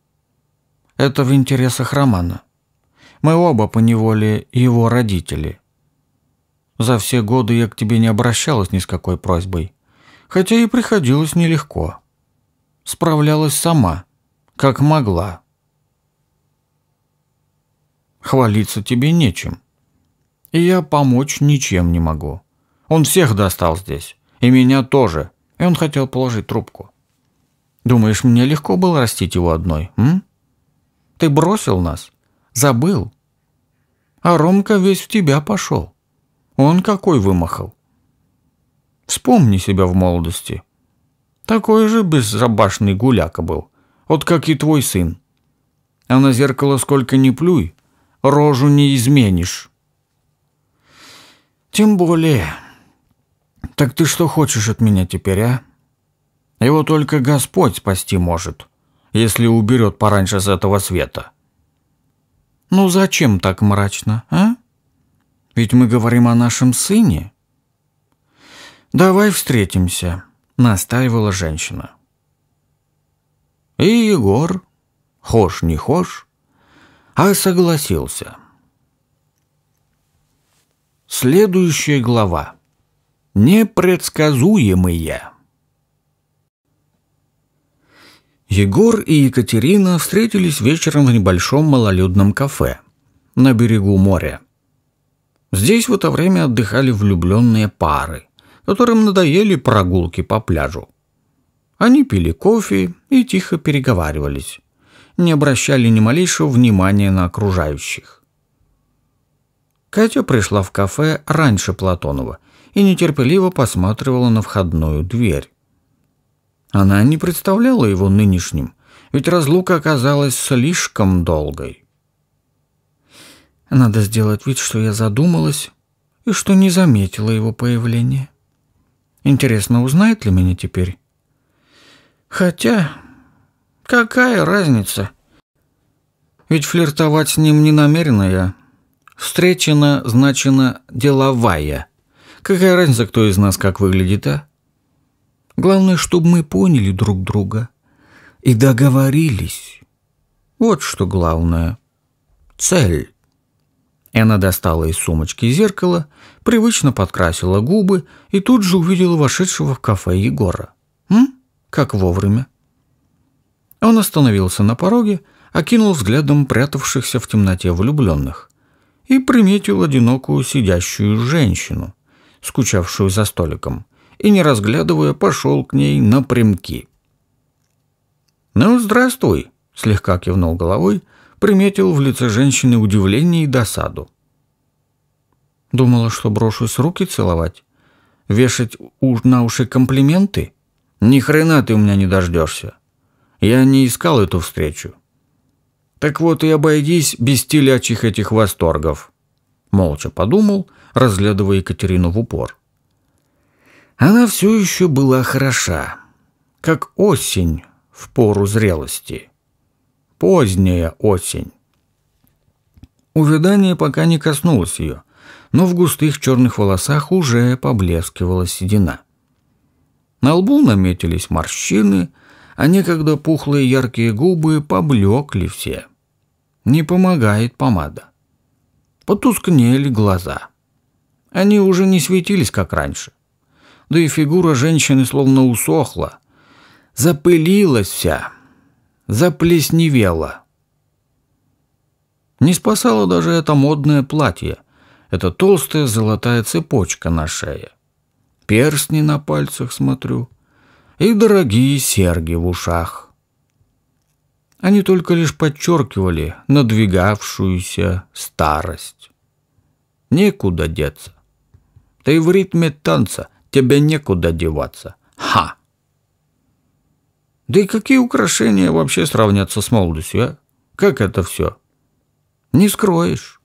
S1: Это в интересах Романа. Мы оба поневоле его родители. За все годы я к тебе не обращалась ни с какой просьбой, хотя и приходилось нелегко справлялась сама, как могла. Хвалиться тебе нечем. И я помочь ничем не могу. Он всех достал здесь, и меня тоже. И он хотел положить трубку. Думаешь, мне легко было растить его одной, м? Ты бросил нас, забыл. А Ромка весь в тебя пошел. Он какой вымахал. Вспомни себя в молодости. Такой же беззабашный гуляка был, вот как и твой сын. А на зеркало сколько ни плюй, рожу не изменишь. Тем более. Так ты что хочешь от меня теперь, а? Его только Господь спасти может, если уберет пораньше с этого света. Ну зачем так мрачно, а? Ведь мы говорим о нашем сыне. Давай встретимся настаивала женщина. И Егор, хошь не хошь, а согласился. Следующая глава. Непредсказуемые. Егор и Екатерина встретились вечером в небольшом малолюдном кафе на берегу моря. Здесь в это время отдыхали влюбленные пары – которым надоели прогулки по пляжу. Они пили кофе и тихо переговаривались, не обращали ни малейшего внимания на окружающих. Катя пришла в кафе раньше Платонова и нетерпеливо посматривала на входную дверь. Она не представляла его нынешним, ведь разлука оказалась слишком долгой. Надо сделать вид, что я задумалась и что не заметила его появления. Интересно, узнает ли меня теперь? Хотя, какая разница? Ведь флиртовать с ним не намерена я. Встречена, значена деловая. Какая разница, кто из нас как выглядит, а? Главное, чтобы мы поняли друг друга и договорились. Вот что главное. Цель. И она достала из сумочки зеркало, привычно подкрасила губы и тут же увидела вошедшего в кафе Егора. М? Как вовремя. Он остановился на пороге, окинул взглядом прятавшихся в темноте влюбленных и приметил одинокую сидящую женщину, скучавшую за столиком, и, не разглядывая, пошел к ней напрямки. «Ну, здравствуй!» — слегка кивнул головой — приметил в лице женщины удивление и досаду. Думала, что брошусь руки целовать, вешать уж на уши комплименты. Ни хрена ты у меня не дождешься. Я не искал эту встречу. Так вот и обойдись без телячьих этих восторгов. Молча подумал, разглядывая Екатерину в упор. Она все еще была хороша, как осень в пору зрелости. Поздняя осень. Увядание пока не коснулось ее, но в густых черных волосах уже поблескивала седина. На лбу наметились морщины, а некогда пухлые яркие губы поблекли все. Не помогает помада. Потускнели глаза. Они уже не светились, как раньше. Да и фигура женщины словно усохла. Запылилась вся заплесневело. Не спасало даже это модное платье. Это толстая золотая цепочка на шее. Перстни на пальцах смотрю. И дорогие серги в ушах. Они только лишь подчеркивали надвигавшуюся старость. Некуда деться. Ты в ритме танца, тебе некуда деваться. Ха! Да и какие украшения вообще сравнятся с молодостью, а? Как это все? Не скроешь.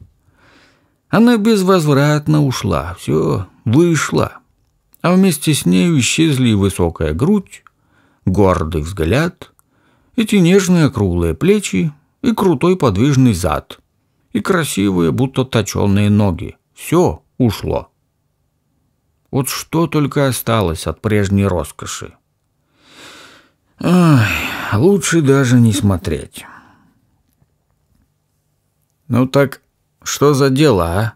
S1: Она безвозвратно ушла, все, вышла. А вместе с ней исчезли и высокая грудь, гордый взгляд, эти нежные круглые плечи и крутой подвижный зад, и красивые, будто точеные ноги. Все ушло. Вот что только осталось от прежней роскоши. Ой, лучше даже не смотреть. Ну так что за дело, а?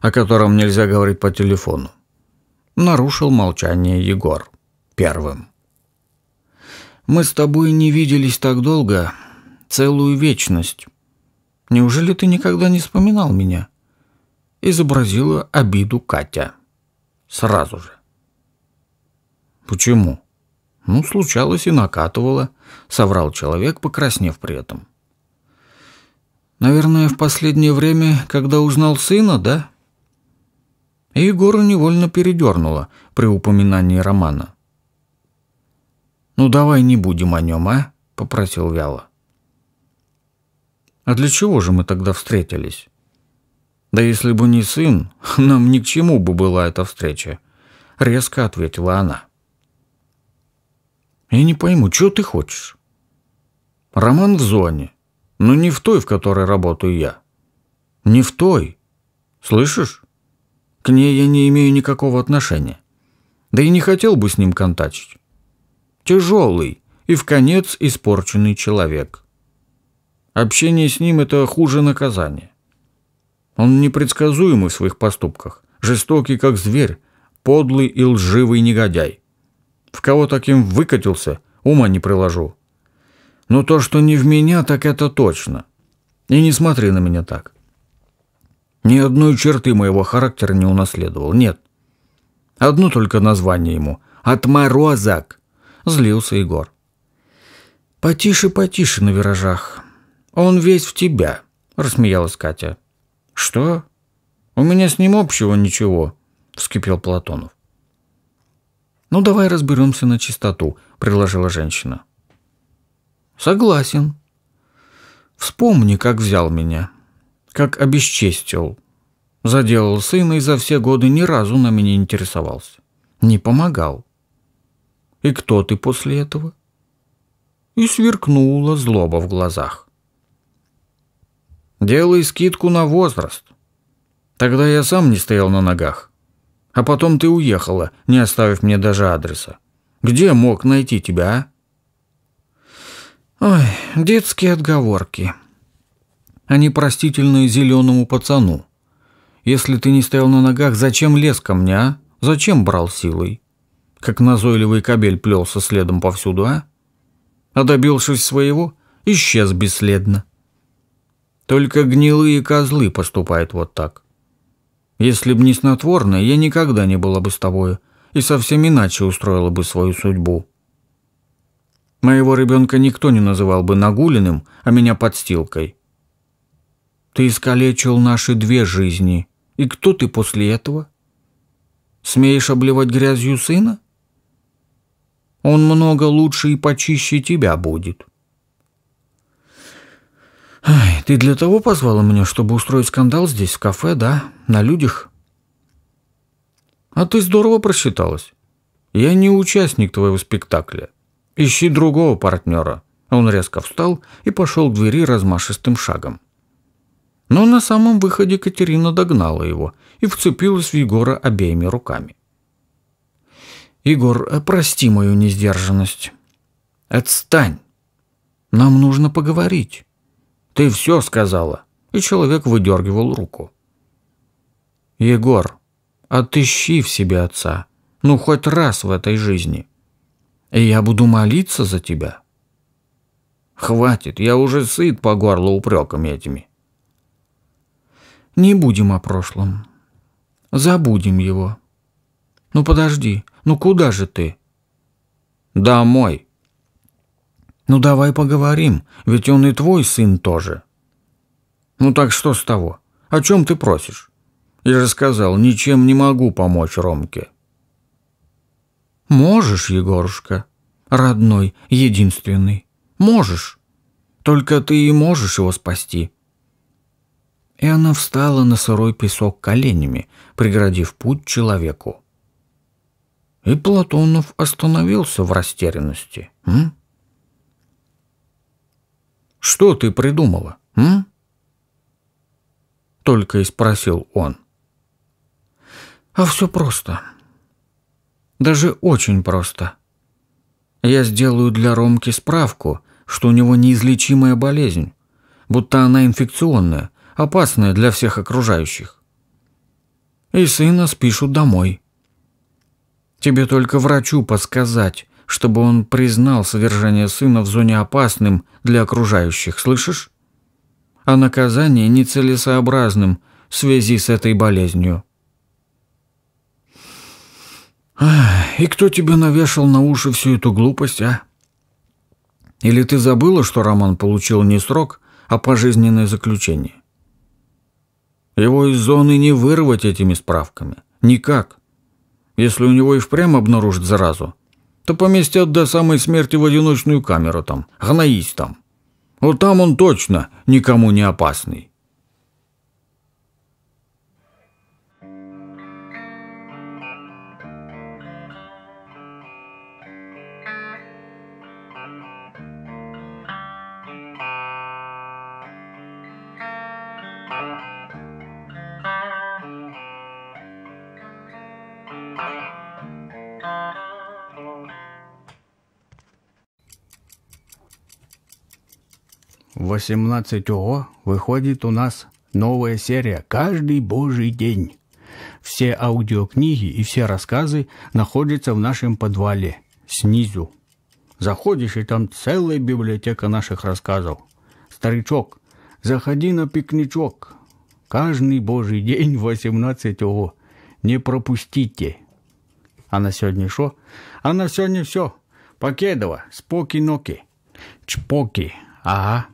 S1: О котором нельзя говорить по телефону. Нарушил молчание Егор первым. Мы с тобой не виделись так долго, целую вечность. Неужели ты никогда не вспоминал меня? Изобразила обиду Катя. Сразу же. Почему? «Ну, случалось и накатывало», — соврал человек, покраснев при этом. «Наверное, в последнее время, когда узнал сына, да?» И Егора невольно передернуло при упоминании Романа. «Ну, давай не будем о нем, а?» — попросил вяло. «А для чего же мы тогда встретились?» «Да если бы не сын, нам ни к чему бы была эта встреча», — резко ответила она. Я не пойму, чего ты хочешь? Роман в зоне, но не в той, в которой работаю я. Не в той. Слышишь? К ней я не имею никакого отношения. Да и не хотел бы с ним контачить. Тяжелый и в конец испорченный человек. Общение с ним – это хуже наказания. Он непредсказуемый в своих поступках, жестокий, как зверь, подлый и лживый негодяй. В кого таким выкатился, ума не приложу. Но то, что не в меня, так это точно. И не смотри на меня так. Ни одной черты моего характера не унаследовал, нет. Одно только название ему – «Отморозок», – злился Егор. «Потише, потише на виражах. Он весь в тебя», – рассмеялась Катя. «Что? У меня с ним общего ничего», – вскипел Платонов. «Ну давай разберемся на чистоту», – предложила женщина. «Согласен. Вспомни, как взял меня, как обесчестил. Заделал сына и за все годы ни разу на меня не интересовался. Не помогал. И кто ты после этого?» И сверкнула злоба в глазах. «Делай скидку на возраст. Тогда я сам не стоял на ногах. А потом ты уехала, не оставив мне даже адреса. Где мог найти тебя, а? Ой, детские отговорки. Они а простительные зеленому пацану. Если ты не стоял на ногах, зачем лез ко мне, а? Зачем брал силой? Как назойливый кабель плелся следом повсюду, а? А добившись своего, исчез бесследно. Только гнилые козлы поступают вот так. Если б не снотворное, я никогда не была бы с тобою и совсем иначе устроила бы свою судьбу. Моего ребенка никто не называл бы нагуленным, а меня подстилкой. Ты искалечил наши две жизни. И кто ты после этого? Смеешь обливать грязью сына? Он много лучше и почище тебя будет. Ай, ты для того позвала меня, чтобы устроить скандал здесь, в кафе, да? На людях? А ты здорово просчиталась. Я не участник твоего спектакля. Ищи другого партнера. Он резко встал и пошел к двери размашистым шагом. Но на самом выходе Катерина догнала его и вцепилась в Егора обеими руками. «Егор, э, прости мою несдержанность. Отстань. Нам нужно поговорить». «Ты все сказала!» И человек выдергивал руку. «Егор, отыщи в себе отца, ну хоть раз в этой жизни, и я буду молиться за тебя». «Хватит, я уже сыт по горло упреками этими». «Не будем о прошлом. Забудем его. Ну подожди, ну куда же ты?» «Домой!» «Ну давай поговорим, ведь он и твой сын тоже». «Ну так что с того? О чем ты просишь?» «Я же сказал, ничем не могу помочь Ромке». «Можешь, Егорушка, родной, единственный, можешь. Только ты и можешь его спасти». И она встала на сырой песок коленями, преградив путь человеку. И Платонов остановился в растерянности. «М? Что ты придумала, м?» Только и спросил он. «А все просто. Даже очень просто. Я сделаю для Ромки справку, что у него неизлечимая болезнь, будто она инфекционная, опасная для всех окружающих. И сына спишут домой. Тебе только врачу подсказать, чтобы он признал содержание сына в зоне опасным для окружающих, слышишь? А наказание нецелесообразным в связи с этой болезнью. «И кто тебе навешал на уши всю эту глупость, а? Или ты забыла, что Роман получил не срок, а пожизненное заключение? Его из зоны не вырвать этими справками. Никак. Если у него и впрямь обнаружат заразу, то поместят до самой смерти в одиночную камеру там. Гноись там. Вот там он точно никому не опасный. 18 О выходит у нас новая серия каждый божий день. Все аудиокниги и все рассказы находятся в нашем подвале, снизу. Заходишь, и там целая библиотека наших рассказов. Старичок, заходи на пикничок. Каждый божий день 18 О. Не пропустите. А на сегодня что? А на сегодня все. Покедова, споки-ноки, чпоки. Ага.